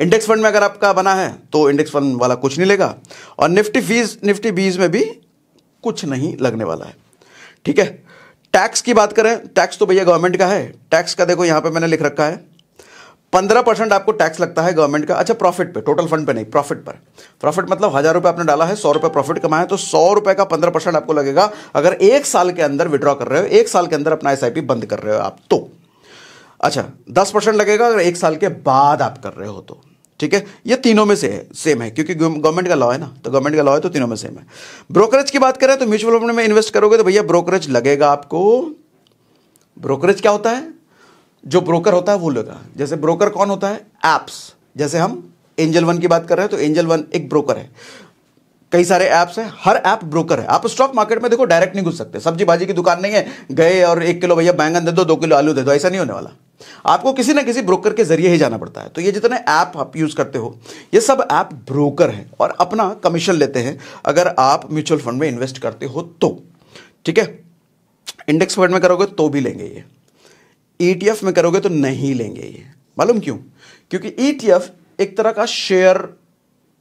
इंडेक्स फंड में अगर आपका बना है तो इंडेक्स फंड वाला कुछ नहीं लेगा और निफ्टी फीस निफ्टी बीज में भी कुछ नहीं लगने वाला है ठीक है टैक्स की बात करें टैक्स तो भैया गवर्नमेंट का है टैक्स का देखो यहाँ पर मैंने लिख रखा है पंद्रह परसेंट आपको टैक्स लगता है गवर्नमेंट का अच्छा प्रॉफिट पे टोटल फंड पे नहीं प्रॉफिट पर प्रॉफिट मतलब हज़ार रुपये आपने डाला है सौ रुपये प्रॉफिट कमाया तो सौ रुपये का पंद्रह परसेंट आपको लगेगा अगर एक साल के अंदर विड्रॉ कर रहे हो एक साल के अंदर अपना एस बंद कर रहे हो आप तो अच्छा दस परसेंट लगेगा अगर एक साल के बाद आप कर रहे हो तो ठीक है ये तीनों में से है सेम है क्योंकि गवर्नमेंट का लॉ है ना तो गवर्नमेंट का लॉ है तो तीनों में सेम है ब्रोकरेज की बात करें तो म्यूचुअल फंड में इन्वेस्ट करोगे तो भैया ब्रोकरेज लगेगा आपको ब्रोकरेज क्या होता है जो ब्रोकर होता है वो लगा जैसे ब्रोकर कौन होता है एप्स जैसे हम एंजल वन की बात कर रहे हैं तो एंजल वन एक ब्रोकर है कई सारे ऐप्स हैं हर ऐप ब्रोकर है आप स्टॉक मार्केट में देखो डायरेक्ट नहीं घुस सकते सब्जी भाजी की दुकान नहीं है गए और एक किलो भैया बैंगन दे दो दो किलो आलू दे दो ऐसा नहीं होने वाला आपको किसी ना किसी ब्रोकर के जरिए ही जाना पड़ता है तो ये जितने ऐप आप यूज़ करते हो ये सब ऐप ब्रोकर हैं और अपना कमीशन लेते हैं अगर आप म्यूचुअल फंड में इन्वेस्ट करते हो तो ठीक है इंडेक्स फंड में करोगे तो भी लेंगे ये ई e में करोगे तो नहीं लेंगे ये मालूम क्यों क्योंकि ई e एक तरह का शेयर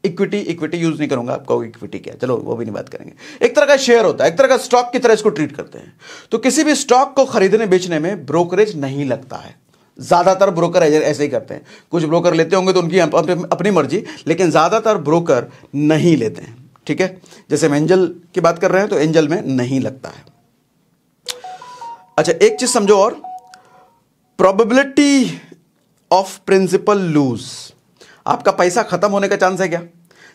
इक्विटी इक्विटी यूज नहीं करूंगा आपको इक्विटी क्या चलो वो भी नहीं बात करेंगे एक तरह का शेयर होता है एक तरह का स्टॉक की तरह इसको ट्रीट करते हैं तो किसी भी स्टॉक को खरीदने बेचने में ब्रोकरेज नहीं लगता है ज़्यादातर ब्रोकर ऐसे ही करते हैं कुछ ब्रोकर लेते होंगे तो उनकी अपनी मर्जी लेकिन ज़्यादातर ब्रोकर नहीं लेते हैं ठीक है जैसे हम एंजल की बात कर रहे हैं तो एंजल में नहीं लगता है अच्छा एक चीज़ समझो और प्रोबेबिलिटी ऑफ प्रिंसिपल लूज आपका पैसा खत्म होने का चांस है क्या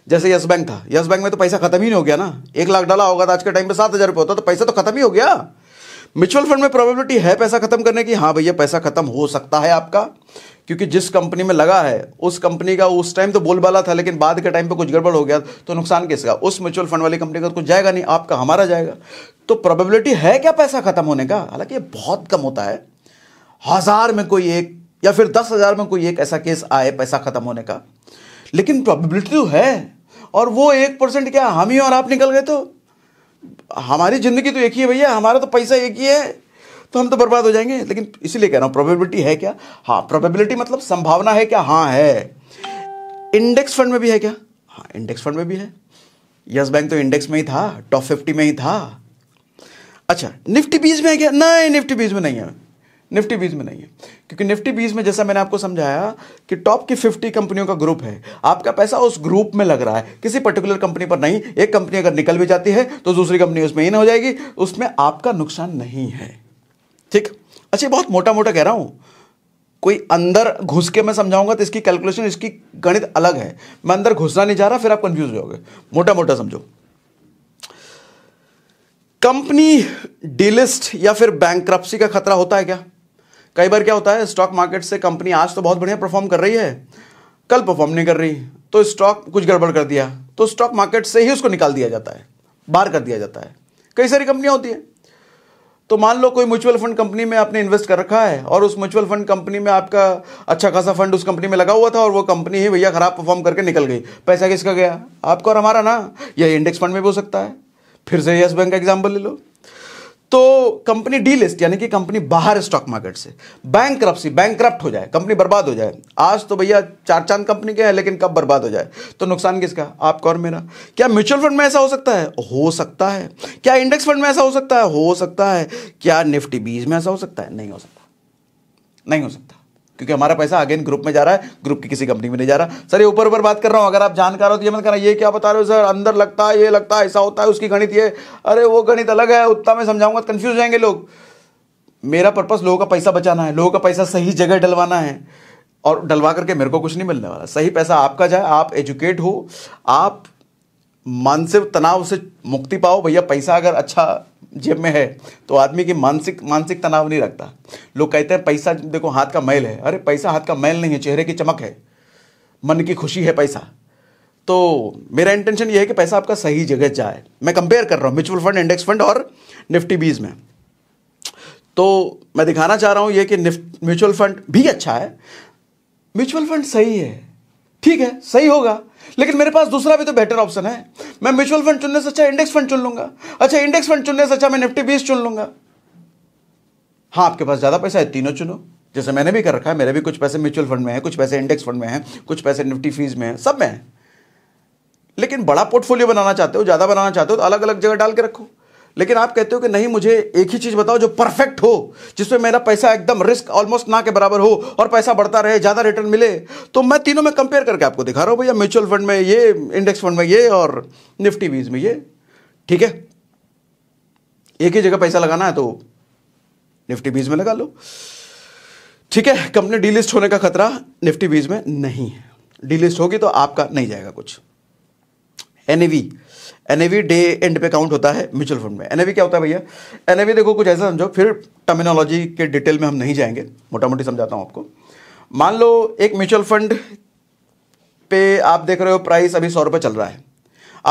जैसे यस बैंक था यस बैंक में तो पैसा खत्म ही नहीं हो गया ना एक लाख डाला होगा तो आज के टाइम पे सात हज़ार रुपये होता तो पैसा तो खत्म ही हो गया म्यूचुअल फंड में प्रोबेबिलिटी है पैसा खत्म करने की हाँ भैया पैसा खत्म हो सकता है आपका क्योंकि जिस कंपनी में लगा है उस कंपनी का उस टाइम तो बोलबाला था लेकिन बाद के टाइम पे कुछ गड़बड़ हो गया तो नुकसान किसका उस म्यूचुअल फंड वाली कंपनी का तो कुछ जाएगा नहीं आपका हमारा जाएगा तो प्रोबेबिलिटी है क्या पैसा खत्म होने का हालांकि ये बहुत कम होता है हज़ार में कोई एक या फिर दस हज़ार में कोई एक ऐसा केस आए पैसा खत्म होने का लेकिन प्रोबेबिलिटी तो है और वो एक परसेंट क्या हम ही और आप निकल गए तो हमारी ज़िंदगी तो एक ही है भैया हमारा तो पैसा एक ही है तो हम तो बर्बाद हो जाएंगे लेकिन इसीलिए कह रहा हूं प्रोबेबिलिटी है क्या हाँ प्रोबेबिलिटी मतलब संभावना है क्या हाँ है इंडेक्स फंड में भी है क्या हाँ इंडेक्स फंड में भी है यस बैंक तो इंडेक्स में ही था टॉप फिफ्टी में ही था अच्छा निफ्टी बीज में है क्या नहीं निफ्टी बीज में नहीं है निफ्टी बीस में नहीं है क्योंकि निफ्टी बीस में जैसा मैंने आपको समझाया कि टॉप की फिफ्टी कंपनियों का ग्रुप है आपका पैसा उस ग्रुप में लग रहा है किसी पर्टिकुलर कंपनी पर नहीं एक कंपनी अगर निकल भी जाती है तो दूसरी कंपनी उसमें इन हो जाएगी उसमें आपका नुकसान नहीं है ठीक अच्छा बहुत मोटा मोटा कह रहा हूं कोई अंदर घुस के मैं समझाऊंगा तो इसकी कैलकुलेशन इसकी गणित अलग है मैं अंदर घुसना नहीं जा रहा फिर आप कंफ्यूज हो जाओगे मोटा मोटा समझो कंपनी डीलिस्ट या फिर बैंक का खतरा होता है क्या कई बार क्या होता है स्टॉक मार्केट से कंपनी आज तो बहुत बढ़िया परफॉर्म कर रही है कल परफॉर्म नहीं कर रही तो स्टॉक कुछ गड़बड़ कर दिया तो स्टॉक मार्केट से ही उसको निकाल दिया जाता है बाहर कर दिया जाता है कई सारी कंपनियां होती हैं तो मान लो कोई म्यूचुअल फंड कंपनी में आपने इन्वेस्ट कर रखा है और उस म्यूचुअल फंड कंपनी में आपका अच्छा खासा फंड उस कंपनी में लगा हुआ था और वो कंपनी ही भैया खराब परफॉर्म करके निकल गई पैसा किसका गया आपका और हमारा ना यह इंडेक्स फंड में भी हो सकता है फिर से यस बैंक का एग्जाम्पल ले लो तो कंपनी डी लिस्ट यानी कि कंपनी बाहर स्टॉक मार्केट से बैंक करप्सी बैंक करप्ट हो जाए कंपनी बर्बाद हो जाए आज तो भैया चार चांद कंपनी के हैं लेकिन कब बर्बाद हो जाए तो नुकसान किसका आपका और मेरा क्या म्यूचुअल फंड में ऐसा हो सकता है हो सकता है क्या इंडेक्स फंड में ऐसा हो सकता है हो सकता है क्या निफ्टी बीज में ऐसा हो सकता है नहीं हो सकता नहीं हो सकता क्योंकि हमारा पैसा अगेन ग्रुप में जा रहा है ग्रुप की किसी कंपनी में नहीं जा रहा सर ये ऊपर ऊपर बात कर रहा हूँ अगर आप जानकार हो तो ये मत करना ये क्या बता रहे हो सर अंदर लगता है ये लगता है ऐसा होता है उसकी गणित ये अरे वो गणित अलग है उतना मैं समझाऊंगा कन्फ्यूज तो जाएंगे लोग मेरा पर्पज लोगों का पैसा बचाना है लोगों का पैसा सही जगह डलवाना है और डलवा करके मेरे को कुछ नहीं मिलने वाला सही पैसा आपका जाए आप एजुकेट हो आप मानसिक तनाव से मुक्ति पाओ भैया पैसा अगर अच्छा जेब में है तो आदमी की मानसिक मानसिक तनाव नहीं रखता लोग कहते हैं पैसा देखो हाथ का मैल है अरे पैसा हाथ का मैल नहीं है चेहरे की चमक है मन की खुशी है पैसा तो मेरा इंटेंशन यह है कि पैसा आपका सही जगह जाए मैं कंपेयर कर रहा हूँ म्यूचुअल फंड इंडेक्स फंड और निफ्टी बीज में तो मैं दिखाना चाह रहा हूँ ये कि म्यूचुअल फंड भी अच्छा है म्यूचुअल फंड सही है ठीक है सही होगा लेकिन मेरे पास दूसरा भी तो बेटर ऑप्शन है मैं म्यूचुअल फंड चुनने से अच्छा इंडेक्स फंड चुन लूंगा अच्छा इंडेक्स फंड चुनने से अच्छा मैं निफ्टी बीस चुन लूंगा हाँ आपके पास ज़्यादा पैसा है तीनों चुनो जैसे मैंने भी कर रखा है मेरे भी कुछ पैसे म्यूचुअल फंड में है कुछ पैसे इंडेक्स फंड में है कुछ पैसे निफ्टी फीस में है सब में है लेकिन बड़ा पोर्टफोलियो बनाना चाहते हो ज़्यादा बनाना चाहते हो तो अलग अलग जगह डाल के रखो लेकिन आप कहते हो कि नहीं मुझे एक ही चीज़ बताओ जो परफेक्ट हो जिसमें मेरा पैसा एकदम रिस्क ऑलमोस्ट ना के बराबर हो और पैसा बढ़ता रहे ज़्यादा रिटर्न मिले तो मैं तीनों में कंपेयर करके आपको दिखा रहा हूं भैया म्यूचुअल फंड में ये इंडेक्स फंड में ये और निफ्टी बीज में ये ठीक है एक ही जगह पैसा लगाना है तो निफ्टी बीज में लगा लो ठीक है कंपनी डीलिस्ट होने का खतरा निफ्टी बीज में नहीं है डीलिस्ट होगी तो आपका नहीं जाएगा कुछ एन एनएवी डे एंड पे काउंट होता है म्यूचुअल फंड में एनएवी क्या होता है भैया एनएवी देखो कुछ ऐसा समझो फिर टर्मिनोलॉजी के डिटेल में हम नहीं जाएंगे मोटा मोटी समझाता हूँ आपको मान लो एक म्यूचुअल फंड पे आप देख रहे हो प्राइस अभी सौ रुपये चल रहा है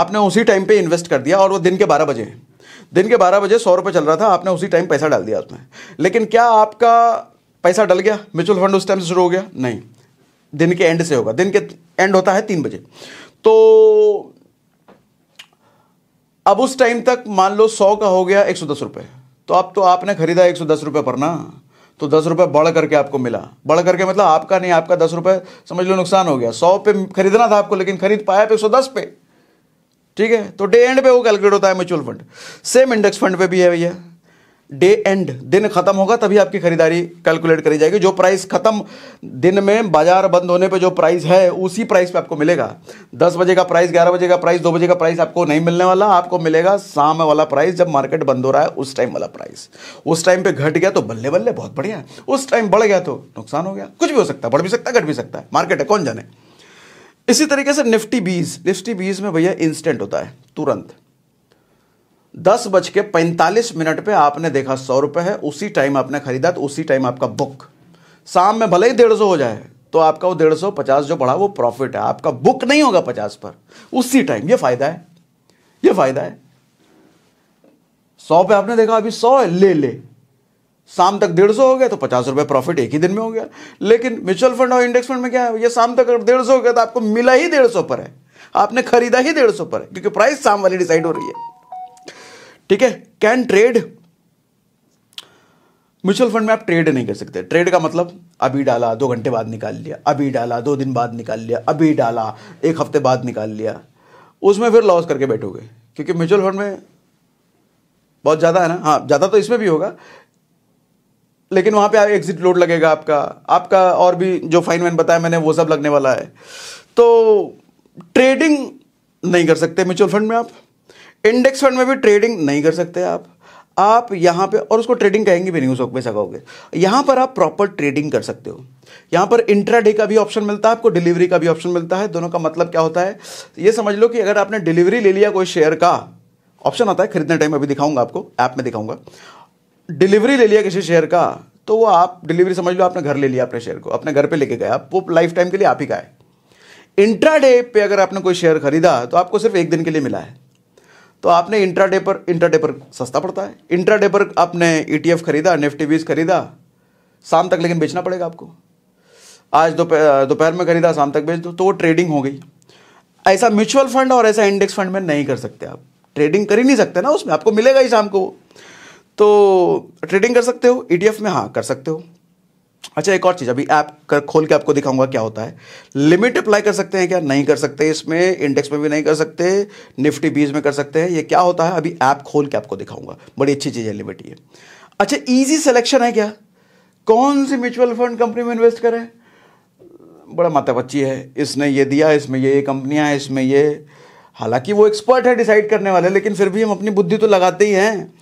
आपने उसी टाइम पे इन्वेस्ट कर दिया और वो दिन के बारह बजे दिन के बारह बजे सौ रुपये चल रहा था आपने उसी टाइम पैसा डाल दिया उसमें लेकिन क्या आपका पैसा डल गया म्यूचुअल फंड उस टाइम से शुरू हो गया नहीं दिन के एंड से होगा दिन के एंड होता है तीन बजे तो अब उस टाइम तक मान लो सौ का हो गया एक सौ दस रुपये तो अब तो आपने खरीदा एक सौ दस रुपये पर ना तो दस रुपये बढ़ करके आपको मिला बढ़ करके मतलब आपका नहीं आपका दस रुपये समझ लो नुकसान हो गया सौ पे खरीदना था आपको लेकिन खरीद पाया पे एक सौ दस पे ठीक है तो डे एंड पे वो कैलकुलेट होता है mutual fund same index fund पे भी है भैया डे एंड दिन खत्म होगा तभी आपकी खरीदारी कैलकुलेट करी जाएगी जो प्राइस खत्म दिन में बाजार बंद होने पे जो प्राइस है उसी प्राइस पे आपको मिलेगा दस बजे का प्राइस ग्यारह बजे का प्राइस दो बजे का प्राइस आपको नहीं मिलने वाला आपको मिलेगा शाम वाला प्राइस जब मार्केट बंद हो रहा है उस टाइम वाला प्राइस उस टाइम पर घट गया तो बल्ले बल्ले बहुत बढ़िया उस टाइम बढ़ गया तो नुकसान हो गया कुछ भी हो सकता है बढ़ भी सकता है घट भी सकता है मार्केट है कौन जाने इसी तरीके से निफ्टी बीज निफ्टी बीज में भैया इंस्टेंट होता है तुरंत दस बज के पैंतालीस मिनट पे आपने देखा सौ रुपए है उसी टाइम आपने खरीदा तो उसी टाइम आपका बुक शाम में भले ही डेढ़ सौ हो जाए तो आपका वो डेढ़ सौ पचास जो बढ़ा वो प्रॉफिट है आपका बुक नहीं होगा पचास पर उसी टाइम ये फायदा है ये फायदा है सौ पे आपने देखा अभी सौ है ले ले शाम तक डेढ़ सौ हो गया तो पचास रुपए प्रॉफिट एक ही दिन में हो गया लेकिन म्यूचुअल फंड और इंडेक्स फंड में क्या है ये शाम तक डेढ़ सौ हो गया तो आपको मिला ही डेढ़ सौ पर है आपने खरीदा ही डेढ़ सौ पर है क्योंकि प्राइस शाम वाली डिसाइड हो रही है ठीक है कैन ट्रेड म्यूचुअल फंड में आप ट्रेड नहीं कर सकते ट्रेड का मतलब अभी डाला दो घंटे बाद निकाल लिया अभी डाला दो दिन बाद निकाल लिया अभी डाला एक हफ्ते बाद निकाल लिया उसमें फिर लॉस करके बैठोगे क्योंकि म्यूचुअल फंड में बहुत ज़्यादा है ना हाँ ज़्यादा तो इसमें भी होगा लेकिन वहां पे एग्जिट लोड लगेगा आपका आपका और भी जो फाइन वाइन बताया मैंने वो सब लगने वाला है तो ट्रेडिंग नहीं कर सकते म्यूचुअल फंड में आप इंडेक्स फंड में भी ट्रेडिंग नहीं कर सकते आप आप यहाँ पे और उसको ट्रेडिंग कहेंगे भी नहीं उस वक्त में सकोगे यहाँ पर आप प्रॉपर ट्रेडिंग कर सकते हो यहाँ पर इंट्राडे का भी ऑप्शन मिलता है आपको डिलीवरी का भी ऑप्शन मिलता है दोनों का मतलब क्या होता है ये समझ लो कि अगर आपने डिलीवरी ले लिया कोई शेयर का ऑप्शन आता है खरीदने टाइम अभी दिखाऊंगा आपको ऐप में दिखाऊंगा डिलीवरी ले लिया किसी शेयर का तो वो आप डिलीवरी समझ लो आपने घर ले लिया अपने शेयर को अपने घर पे लेके गए आप वो लाइफ टाइम के लिए आप ही का है इंट्राडे पे अगर आपने कोई शेयर खरीदा तो आपको सिर्फ एक दिन के लिए मिला है तो आपने इंट्राडे पर इंट्राडे पर सस्ता पड़ता है इंट्राडे पर आपने ईटीएफ e खरीदा निफ्टी बीस खरीदा शाम तक लेकिन बेचना पड़ेगा आपको आज दोपहर दोपहर में खरीदा शाम तक बेच दो तो वो ट्रेडिंग हो गई ऐसा म्यूचुअल फंड और ऐसा इंडेक्स फंड में नहीं कर सकते आप ट्रेडिंग कर ही नहीं सकते ना उसमें आपको मिलेगा ही शाम को वो तो ट्रेडिंग कर सकते हो ईटीएफ e में हाँ कर सकते हो अच्छा एक और चीज़ अभी ऐप कर खोल के आपको दिखाऊंगा क्या होता है लिमिट अप्लाई कर सकते हैं क्या नहीं कर सकते इसमें इंडेक्स में भी नहीं कर सकते निफ्टी बीस में कर सकते हैं ये क्या होता है अभी ऐप खोल के आपको दिखाऊंगा बड़ी अच्छी चीज़ है लिमिट ये अच्छा ईजी सिलेक्शन है क्या कौन सी म्यूचुअल फंड कंपनी में इन्वेस्ट करें बड़ा माता बच्ची है इसने ये दिया इसमें ये कंपनियाँ हैं इसमें ये हालांकि वो एक्सपर्ट है डिसाइड करने वाले लेकिन फिर भी हम अपनी बुद्धि तो लगाते ही हैं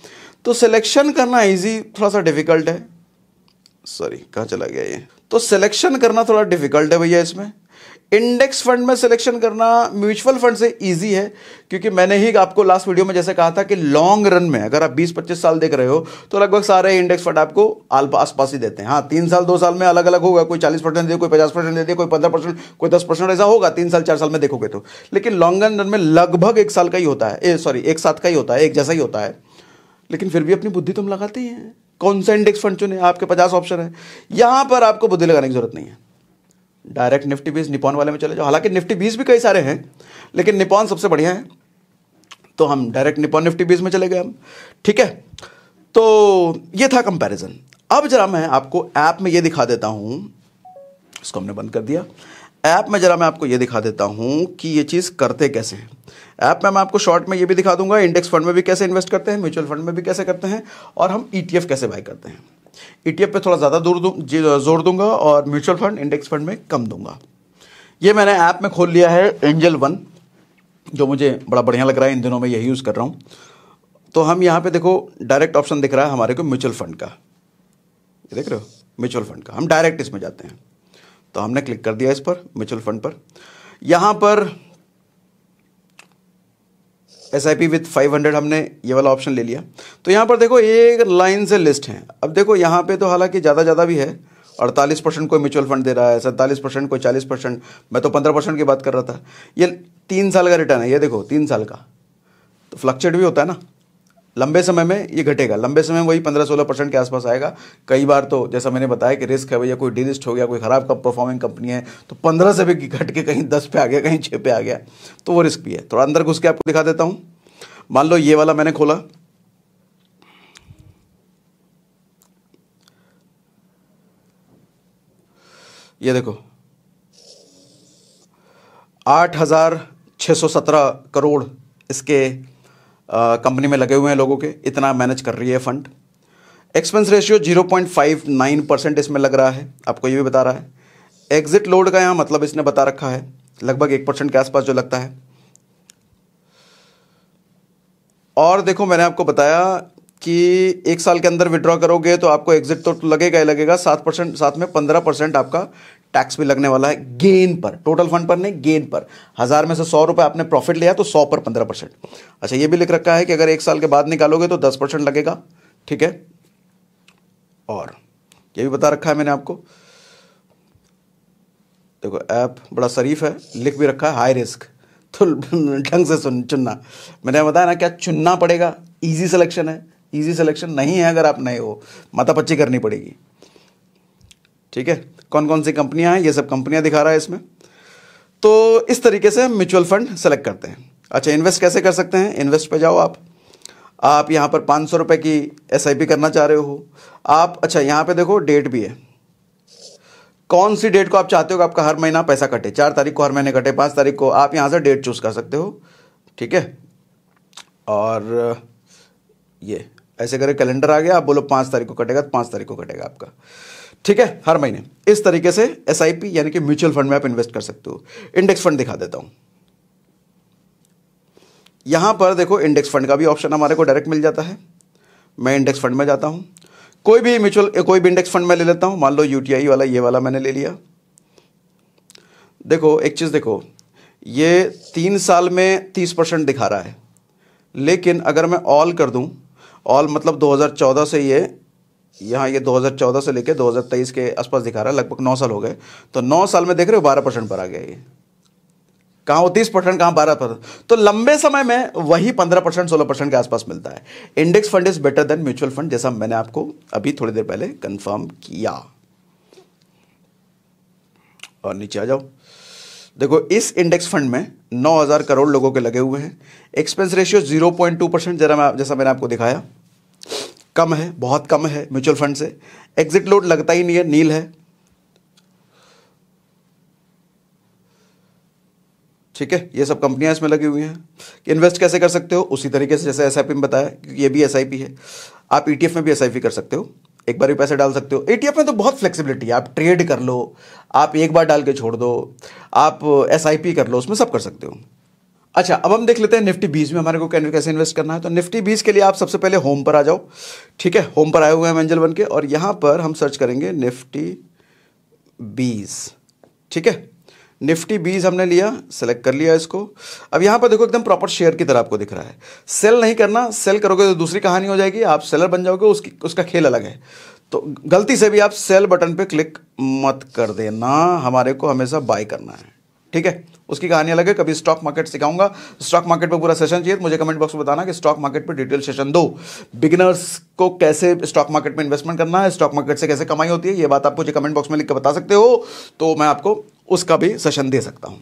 तो सिलेक्शन करना ईजी थोड़ा सा डिफिकल्ट है सॉरी कहाँ चला गया ये तो सिलेक्शन करना थोड़ा डिफिकल्ट है भैया इसमें इंडेक्स फंड में सिलेक्शन करना म्यूचुअल फंड से इजी है क्योंकि मैंने ही आपको लास्ट वीडियो में जैसे कहा था कि लॉन्ग रन में अगर आप 20-25 साल देख रहे हो तो लगभग सारे इंडेक्स फंड आपको आस पास ही देते हैं हाँ तीन साल दो साल में अलग अलग होगा कोई 40 परसेंट दे कोई 50 परसेंट दे दे कोई 15 परसेंट कोई 10 परसेंट ऐसा होगा तीन साल चार साल में देखोगे तो लेकिन लॉन्ग रन में लगभग एक साल का ही होता है सॉरी एक साथ का ही होता है एक जैसा ही होता है लेकिन फिर भी अपनी बुद्धि तो हम लगाते ही हैं कौन सा इंडेक्स फंड चुने आपके पचास ऑप्शन है यहां पर आपको बुद्धि लगाने की जरूरत नहीं है डायरेक्ट निफ्टी बीस निपॉन वाले में चले जाओ हालांकि निफ्टी बीस भी कई सारे हैं लेकिन निपॉन सबसे बढ़िया है तो हम डायरेक्ट निपॉन निफ्टी बीस में चले गए हम ठीक है तो ये था कंपैरिजन अब जरा मैं आपको ऐप में ये दिखा देता हूं इसको हमने बंद कर दिया ऐप में ज़रा मैं आपको ये दिखा देता हूँ कि ये चीज़ करते कैसे हैं ऐप में मैं आपको शॉर्ट में ये भी दिखा दूंगा इंडेक्स फंड में भी कैसे इन्वेस्ट करते हैं म्यूचुअल फंड में भी कैसे करते हैं और हम ई e कैसे बाई करते हैं ई e पे थोड़ा ज़्यादा दूर जोर दूंगा और म्यूचुअल फंड इंडेक्स फंड में कम दूंगा ये मैंने ऐप में खोल लिया है एंजल वन जो मुझे बड़ा बढ़िया लग रहा है इन दिनों में यही यूज़ कर रहा हूँ तो हम यहाँ पे देखो डायरेक्ट ऑप्शन दिख रहा है हमारे को म्यूचुअल फंड का ये देख रहे हो म्यूचुअल फंड का हम डायरेक्ट इसमें जाते हैं तो हमने क्लिक कर दिया इस पर म्यूचुअल फंड पर यहाँ पर S I P with five hundred हमने ये वाला ऑप्शन ले लिया तो यहाँ पर देखो एक लाइन से लिस्ट है अब देखो यहाँ पे तो हालांकि ज़्यादा ज़्यादा भी है अड़तालीस परसेंट कोई म्यूचुअल फंड दे रहा है सैंतालीस परसेंट कोई चालीस परसेंट मैं तो पंद्रह परसेंट की बात कर रहा था ये तीन साल का रिटर्न है ये देखो तीन साल का तो फ्लक्चुएट भी होता है ना लंबे समय में ये घटेगा लंबे समय में वही पंद्रह सोलह परसेंट के आसपास आएगा कई बार तो जैसा मैंने बताया कि रिस्क है भैया कोई डिलिस्ट हो गया कोई ख़राब का परफॉर्मिंग कंपनी है तो पंद्रह से भी घट के कहीं दस पे आ गया कहीं छः पे आ गया तो वो रिस्क भी है थोड़ा अंदर घुस के आपको दिखा देता हूँ मान लो ये वाला मैंने खोला ये देखो आठ हज़ार सौ सत्रह करोड़ इसके कंपनी में लगे हुए हैं लोगों के इतना मैनेज कर रही है फंड एक्सपेंस रेशियो 0.59 परसेंट इसमें लग रहा है आपको ये भी बता रहा है एग्जिट लोड का यहाँ मतलब इसने बता रखा है लगभग एक परसेंट के आसपास जो लगता है और देखो मैंने आपको बताया कि एक साल के अंदर विड्रॉ करोगे तो आपको एग्जिट तो लगेगा ही लगेगा सात परसेंट साथ में पंद्रह परसेंट आपका टैक्स भी लगने वाला है गेन पर टोटल फंड पर नहीं गेन पर हज़ार में से सौ रुपए आपने प्रॉफिट लिया तो सौ पर पंद्रह परसेंट अच्छा ये भी लिख रखा है कि अगर एक साल के बाद निकालोगे तो दस परसेंट लगेगा ठीक है और ये भी बता रखा है मैंने आपको देखो ऐप बड़ा शरीफ है लिख भी रखा है हाई रिस्क तो ढंग से सुन चुनना मैंने बताया ना क्या चुनना पड़ेगा इजी सिलेक्शन है इजी सिलेक्शन नहीं है अगर आप नए हो माता पच्ची करनी पड़ेगी ठीक है कौन कौन सी कंपनियां हैं ये सब कंपनियां दिखा रहा है इसमें तो इस तरीके से हम म्यूचुअल फंड सेलेक्ट करते हैं अच्छा इन्वेस्ट कैसे कर सकते हैं इन्वेस्ट पे जाओ आप आप यहाँ पर पाँच सौ रुपये की एस करना चाह रहे हो आप अच्छा यहाँ पे देखो डेट भी है कौन सी डेट को आप चाहते हो कि आपका हर महीना पैसा कटे चार तारीख को हर महीने कटे पाँच तारीख को आप यहाँ से डेट चूज़ कर सकते हो ठीक है और ये ऐसे करें कैलेंडर आ गया आप बोलो पाँच तारीख को कटेगा तो पाँच तारीख को कटेगा आपका ठीक है हर महीने इस तरीके से एस यानी कि म्यूचुअल फंड में आप इन्वेस्ट कर सकते हो इंडेक्स फंड दिखा देता हूं यहां पर देखो इंडेक्स फंड का भी ऑप्शन हमारे को डायरेक्ट मिल जाता है मैं इंडेक्स फंड में जाता हूं कोई भी म्यूचुअल कोई भी इंडेक्स फंड में ले लेता हूं मान लो यूटीआई वाला ये वाला मैंने ले लिया देखो एक चीज़ देखो ये तीन साल में तीस परसेंट दिखा रहा है लेकिन अगर मैं ऑल कर दूं ऑल मतलब 2014 से ये यहाँ ये 2014 से लेके 2023 के आसपास दिखा रहा है लगभग नौ साल हो गए तो नौ साल में देख रहे हो बारह परसेंट पर आ गया ये कहाँ वो तीस परसेंट कहाँ बारह परसेंट तो लंबे समय में वही पंद्रह परसेंट सोलह परसेंट के आसपास मिलता है index fund is better than mutual fund जैसा मैंने आपको अभी थोड़ी देर पहले कंफर्म किया और नीचे आ जाओ देखो इस इंडेक्स फंड में 9000 करोड़ लोगों के लगे हुए हैं एक्सपेंस रेशियो 0.2 परसेंट जरा मैं जैसा मैंने आपको दिखाया कम है बहुत कम है म्यूचुअल फंड से एग्जिट लोड लगता ही नहीं है नील है ठीक है ये सब कंपनियां इसमें लगी हुई हैं कि इन्वेस्ट कैसे कर सकते हो उसी तरीके से जैसे एस में बताया क्योंकि ये भी एस है आप ई e में भी एस कर सकते हो एक बार भी पैसे डाल सकते हो ए e में तो बहुत फ्लेक्सिबिलिटी है आप ट्रेड कर लो आप एक बार डाल के छोड़ दो आप एस कर लो उसमें सब कर सकते हो अच्छा अब हम देख लेते हैं निफ्टी बीस में हमारे को कैसे इन्वेस्ट करना है तो निफ्टी बीस के लिए आप सबसे पहले होम पर आ जाओ ठीक है होम पर आए हुए हैं एंजल वन के और यहाँ पर हम सर्च करेंगे निफ्टी बीस ठीक है निफ्टी बीस हमने लिया सेलेक्ट कर लिया इसको अब यहाँ पर देखो एकदम प्रॉपर शेयर की तरह आपको दिख रहा है सेल नहीं करना सेल करोगे तो दूसरी कहानी हो जाएगी आप सेलर बन जाओगे उसकी उसका खेल अलग है तो गलती से भी आप सेल बटन पे क्लिक मत कर देना हमारे को हमेशा बाय करना है ठीक है उसकी कहानी अलग है कभी स्टॉक मार्केट सिखाऊंगा स्टॉक मार्केट पर पूरा सेशन चाहिए तो मुझे कमेंट बॉक्स में बताना कि स्टॉक मार्केट पर डिटेल सेशन दो बिगिनर्स को कैसे स्टॉक मार्केट में इन्वेस्टमेंट करना है स्टॉक मार्केट से कैसे कमाई होती है ये बात आप मुझे कमेंट बॉक्स में लिख बता सकते हो तो मैं आपको उसका भी सेशन दे सकता हूँ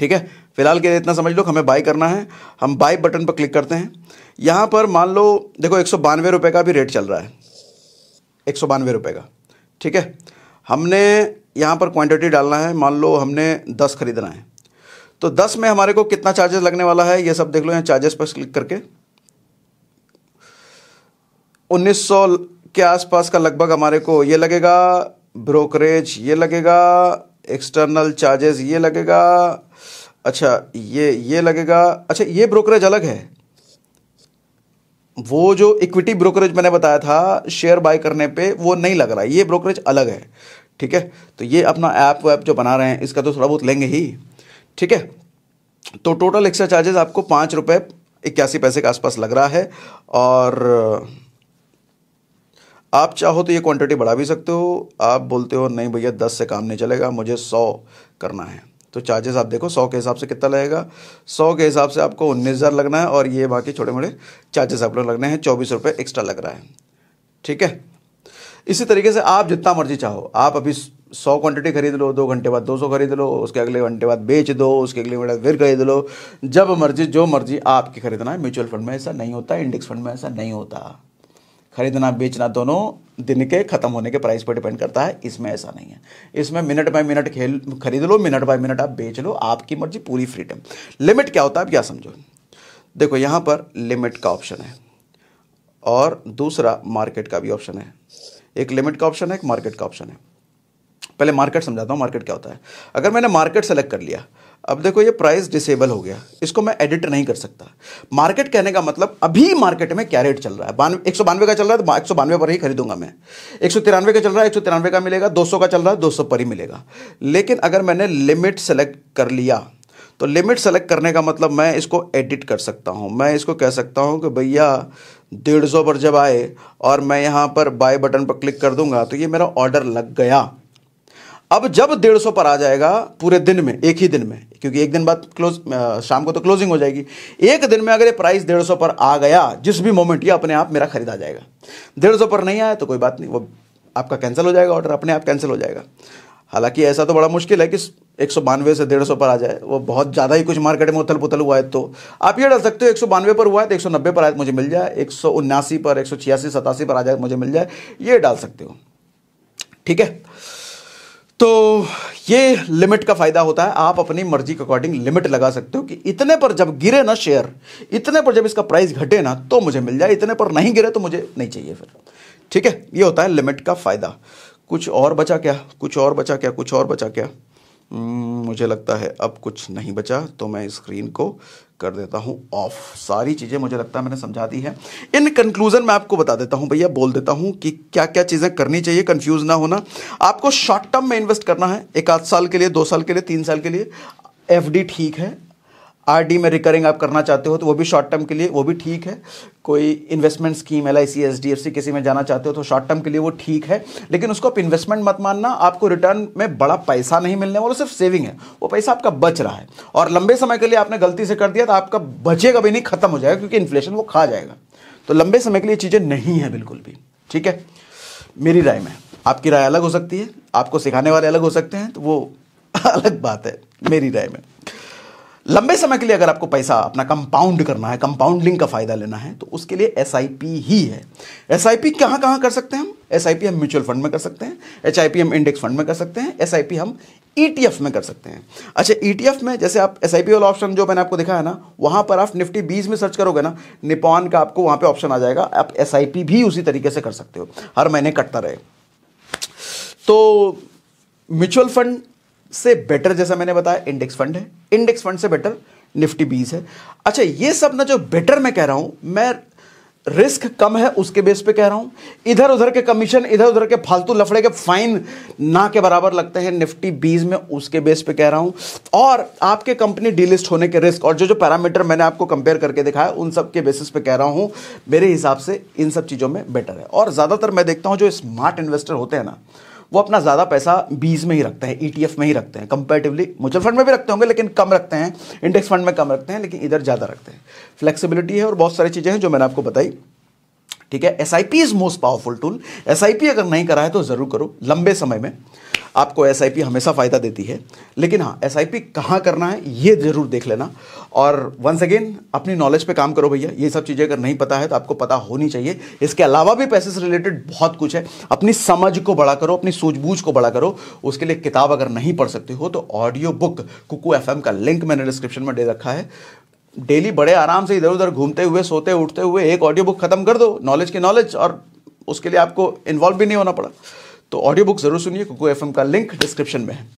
ठीक है फिलहाल के लिए इतना समझ लो हमें बाय करना है हम बाय बटन पर क्लिक करते हैं यहाँ पर मान लो देखो एक सौ का भी रेट चल रहा है एक सौ का ठीक है हमने यहाँ पर क्वांटिटी डालना है मान लो हमने दस खरीदना है तो दस में हमारे को कितना चार्जेस लगने वाला है ये सब देख लो यहाँ चार्जेस पर क्लिक करके 1900 के आसपास का लगभग हमारे को ये लगेगा ब्रोकरेज ये लगेगा एक्सटर्नल चार्जेस ये लगेगा अच्छा ये ये लगेगा अच्छा ये ब्रोकरेज अलग है वो जो इक्विटी ब्रोकरेज मैंने बताया था शेयर बाय करने पे वो नहीं लग रहा है ये ब्रोकरेज अलग है ठीक है तो ये अपना ऐप वैप जो बना रहे हैं इसका तो थोड़ा बहुत लेंगे ही ठीक है तो टोटल एक्स्ट्रा चार्जेस आपको पाँच रुपये इक्यासी पैसे के आसपास लग रहा है और आप चाहो तो ये क्वांटिटी बढ़ा भी सकते हो आप बोलते हो नहीं भैया दस से काम नहीं चलेगा मुझे सौ करना है तो चार्जेस आप देखो सौ के हिसाब से कितना लगेगा सौ के हिसाब से आपको उन्नीस हज़ार लगना है और ये बाकी छोटे मोटे चार्जेस आप लोग लगने हैं चौबीस रुपये एक्स्ट्रा लग रहा है ठीक है इसी तरीके से आप जितना मर्जी चाहो आप अभी सौ क्वांटिटी खरीद लो दो घंटे बाद दो सौ खरीद लो उसके अगले घंटे बाद बेच दो उसके अगले घंटे फिर खरीद लो जब मर्जी जो मर्जी आपकी खरीदना है म्यूचुअल फंड में ऐसा नहीं होता इंडेक्स फंड में ऐसा नहीं होता खरीदना बेचना दोनों दिन के ख़त्म होने के प्राइस पर डिपेंड करता है इसमें ऐसा नहीं है इसमें मिनट बाय मिनट खेल खरीद लो मिनट बाय मिनट आप बेच लो आपकी मर्जी पूरी फ्रीडम लिमिट क्या होता है आप क्या समझो देखो यहाँ पर लिमिट का ऑप्शन है और दूसरा मार्केट का भी ऑप्शन है एक लिमिट का ऑप्शन है एक मार्केट का ऑप्शन है पहले मार्केट समझाता हूँ मार्केट क्या होता है अगर मैंने मार्केट सेलेक्ट कर लिया अब देखो ये प्राइस डिसेबल हो गया इसको मैं एडिट नहीं कर सकता मार्केट कहने का मतलब अभी मार्केट में क्या रेट चल रहा है एक सौ बानवे का चल रहा है तो एक सौ बानवे पर ही खरीदूंगा मैं एक सौ तिरानवे का चल रहा है एक सौ तिरानवे का मिलेगा दो सौ का चल रहा है दो सौ पर ही मिलेगा लेकिन अगर मैंने लिमिट सेलेक्ट कर लिया तो लिमिट सेलेक्ट करने का मतलब मैं इसको एडिट कर सकता हूँ मैं इसको कह सकता हूँ कि भैया डेढ़ सौ पर जब आए और मैं यहाँ पर बाय बटन पर क्लिक कर दूंगा तो ये मेरा ऑर्डर लग गया अब जब डेढ़ सौ पर आ जाएगा पूरे दिन में एक ही दिन में क्योंकि एक दिन बाद क्लोज शाम को तो क्लोजिंग हो जाएगी एक दिन में अगर ये प्राइस डेढ़ सौ पर आ गया जिस भी मोमेंट ये अपने आप मेरा खरीदा जाएगा डेढ़ सौ पर नहीं आया तो कोई बात नहीं वो आपका कैंसिल हो जाएगा ऑर्डर अपने आप कैंसिल हो जाएगा हालांकि ऐसा तो बड़ा मुश्किल है कि एक सौ बानवे से डेढ़ सौ पर आ जाए वो बहुत ज़्यादा ही कुछ मार्केट में उथल पुथल हुआ है तो आप ये डाल सकते हो एक सौ बानवे पर हुआ है तो एक सौ नब्बे पर आए तो मुझे मिल जाए एक पर एक सौ छियासी सतासी पर आ जाए तो मुझे मिल जाए ये डाल सकते हो ठीक है तो ये लिमिट का फायदा होता है आप अपनी मर्जी के अकॉर्डिंग लिमिट लगा सकते हो कि इतने पर जब गिरे ना शेयर इतने पर जब इसका प्राइस घटे ना तो मुझे मिल जाए इतने पर नहीं गिरे तो मुझे नहीं चाहिए फिर ठीक है ये होता है लिमिट का फायदा कुछ और बचा क्या कुछ और बचा क्या कुछ और बचा क्या हम्म, मुझे लगता है अब कुछ नहीं बचा तो मैं स्क्रीन को कर देता हूँ ऑफ सारी चीज़ें मुझे लगता है मैंने समझा दी है इन कंक्लूजन मैं आपको बता देता हूँ भैया बोल देता हूँ कि क्या क्या चीज़ें करनी चाहिए कंफ्यूज ना होना आपको शॉर्ट टर्म में इन्वेस्ट करना है एक आध साल के लिए दो साल के लिए तीन साल के लिए एफ ठीक है आरडी में रिकरिंग आप करना चाहते हो तो वो भी शॉर्ट टर्म के लिए वो भी ठीक है कोई investment scheme L I C S D F C किसी में जाना चाहते हो तो शॉर्ट टर्म के लिए वो ठीक है लेकिन उसको आप इन्वेस्टमेंट मत मानना आपको रिटर्न में बड़ा पैसा नहीं मिलने वाला सिर्फ सेविंग है वो पैसा आपका बच रहा है और लंबे समय के लिए आपने गलती से कर दिया तो आपका बचेगा भी नहीं खत्म हो जाएगा क्योंकि इन्फ्लेशन वो खा जाएगा तो लंबे समय के लिए चीज़ें नहीं है बिल्कुल भी ठीक है मेरी राय में आपकी राय अलग हो सकती है आपको सिखाने वाले अलग हो सकते हैं तो वो अलग बात है मेरी राय में लंबे समय के लिए अगर आपको पैसा अपना कंपाउंड करना है कंपाउंडिंग का फ़ायदा लेना है तो उसके लिए एस ही है एस आई पी कहाँ कहाँ कर सकते हैं हम एस आई पी हम म्यूचुअल फंड में कर सकते हैं एच आई पी हम इंडेक्स फंड में कर सकते हैं एस आई पी हम ई e में कर सकते हैं अच्छा ई e में जैसे आप एस आई पी वाला ऑप्शन जो मैंने आपको दिखा है ना वहाँ पर आप निफ्टी बीस में सर्च करोगे ना निपॉन का आपको वहाँ पर ऑप्शन आ जाएगा आप एस आई पी भी उसी तरीके से कर सकते हो हर महीने कटता रहे तो म्यूचुअल फंड से बेटर जैसा मैंने बताया इंडेक्स फंड है इंडेक्स फंड से बेटर निफ्टी बीस है अच्छा ये सब ना जो बेटर मैं कह रहा हूं मैं रिस्क कम है उसके बेस पे कह रहा हूं इधर उधर के कमीशन इधर उधर के फालतू लफड़े के फाइन ना के बराबर लगते हैं निफ्टी बीज में उसके बेस पे कह रहा हूं और आपके कंपनी डीलिस्ट होने के रिस्क और जो जो पैरामीटर मैंने आपको कंपेयर करके दिखाया उन सब के बेसिस पे कह रहा हूं मेरे हिसाब से इन सब चीज़ों में बेटर है और ज़्यादातर मैं देखता हूं जो स्मार्ट इन्वेस्टर होते हैं ना वो अपना ज़्यादा पैसा बीज में ही रखते हैं ईटीएफ e में ही रखते हैं कंपेरेटिवली म्यूचुअल फंड में भी रखते होंगे लेकिन कम रखते हैं इंडेक्स फंड में कम रखते हैं लेकिन इधर ज़्यादा रखते हैं फ्लेक्सिबिलिटी है और बहुत सारी चीज़ें हैं जो मैंने आपको बताई ठीक है S I P is most powerful tool S I P अगर नहीं करा है तो ज़रूर करो लंबे समय में आपको एस हमेशा फ़ायदा देती है लेकिन हाँ एस आई कहाँ करना है ये ज़रूर देख लेना और वंस अगेन अपनी नॉलेज पे काम करो भैया ये सब चीज़ें अगर नहीं पता है तो आपको पता होनी चाहिए इसके अलावा भी पैसे से रिलेटेड बहुत कुछ है अपनी समझ को बड़ा करो अपनी सूझबूझ को बड़ा करो उसके लिए किताब अगर नहीं पढ़ सकते हो तो ऑडियो बुक कुकू एफ का लिंक मैंने डिस्क्रिप्शन में दे रखा है डेली बड़े आराम से इधर उधर घूमते हुए सोते उठते हुए एक ऑडियो बुक खत्म कर दो नॉलेज की नॉलेज और उसके लिए आपको इन्वॉल्व भी नहीं होना पड़ा तो ऑडियो बुक जरूर सुनिए कुकू एफ का लिंक डिस्क्रिप्शन में है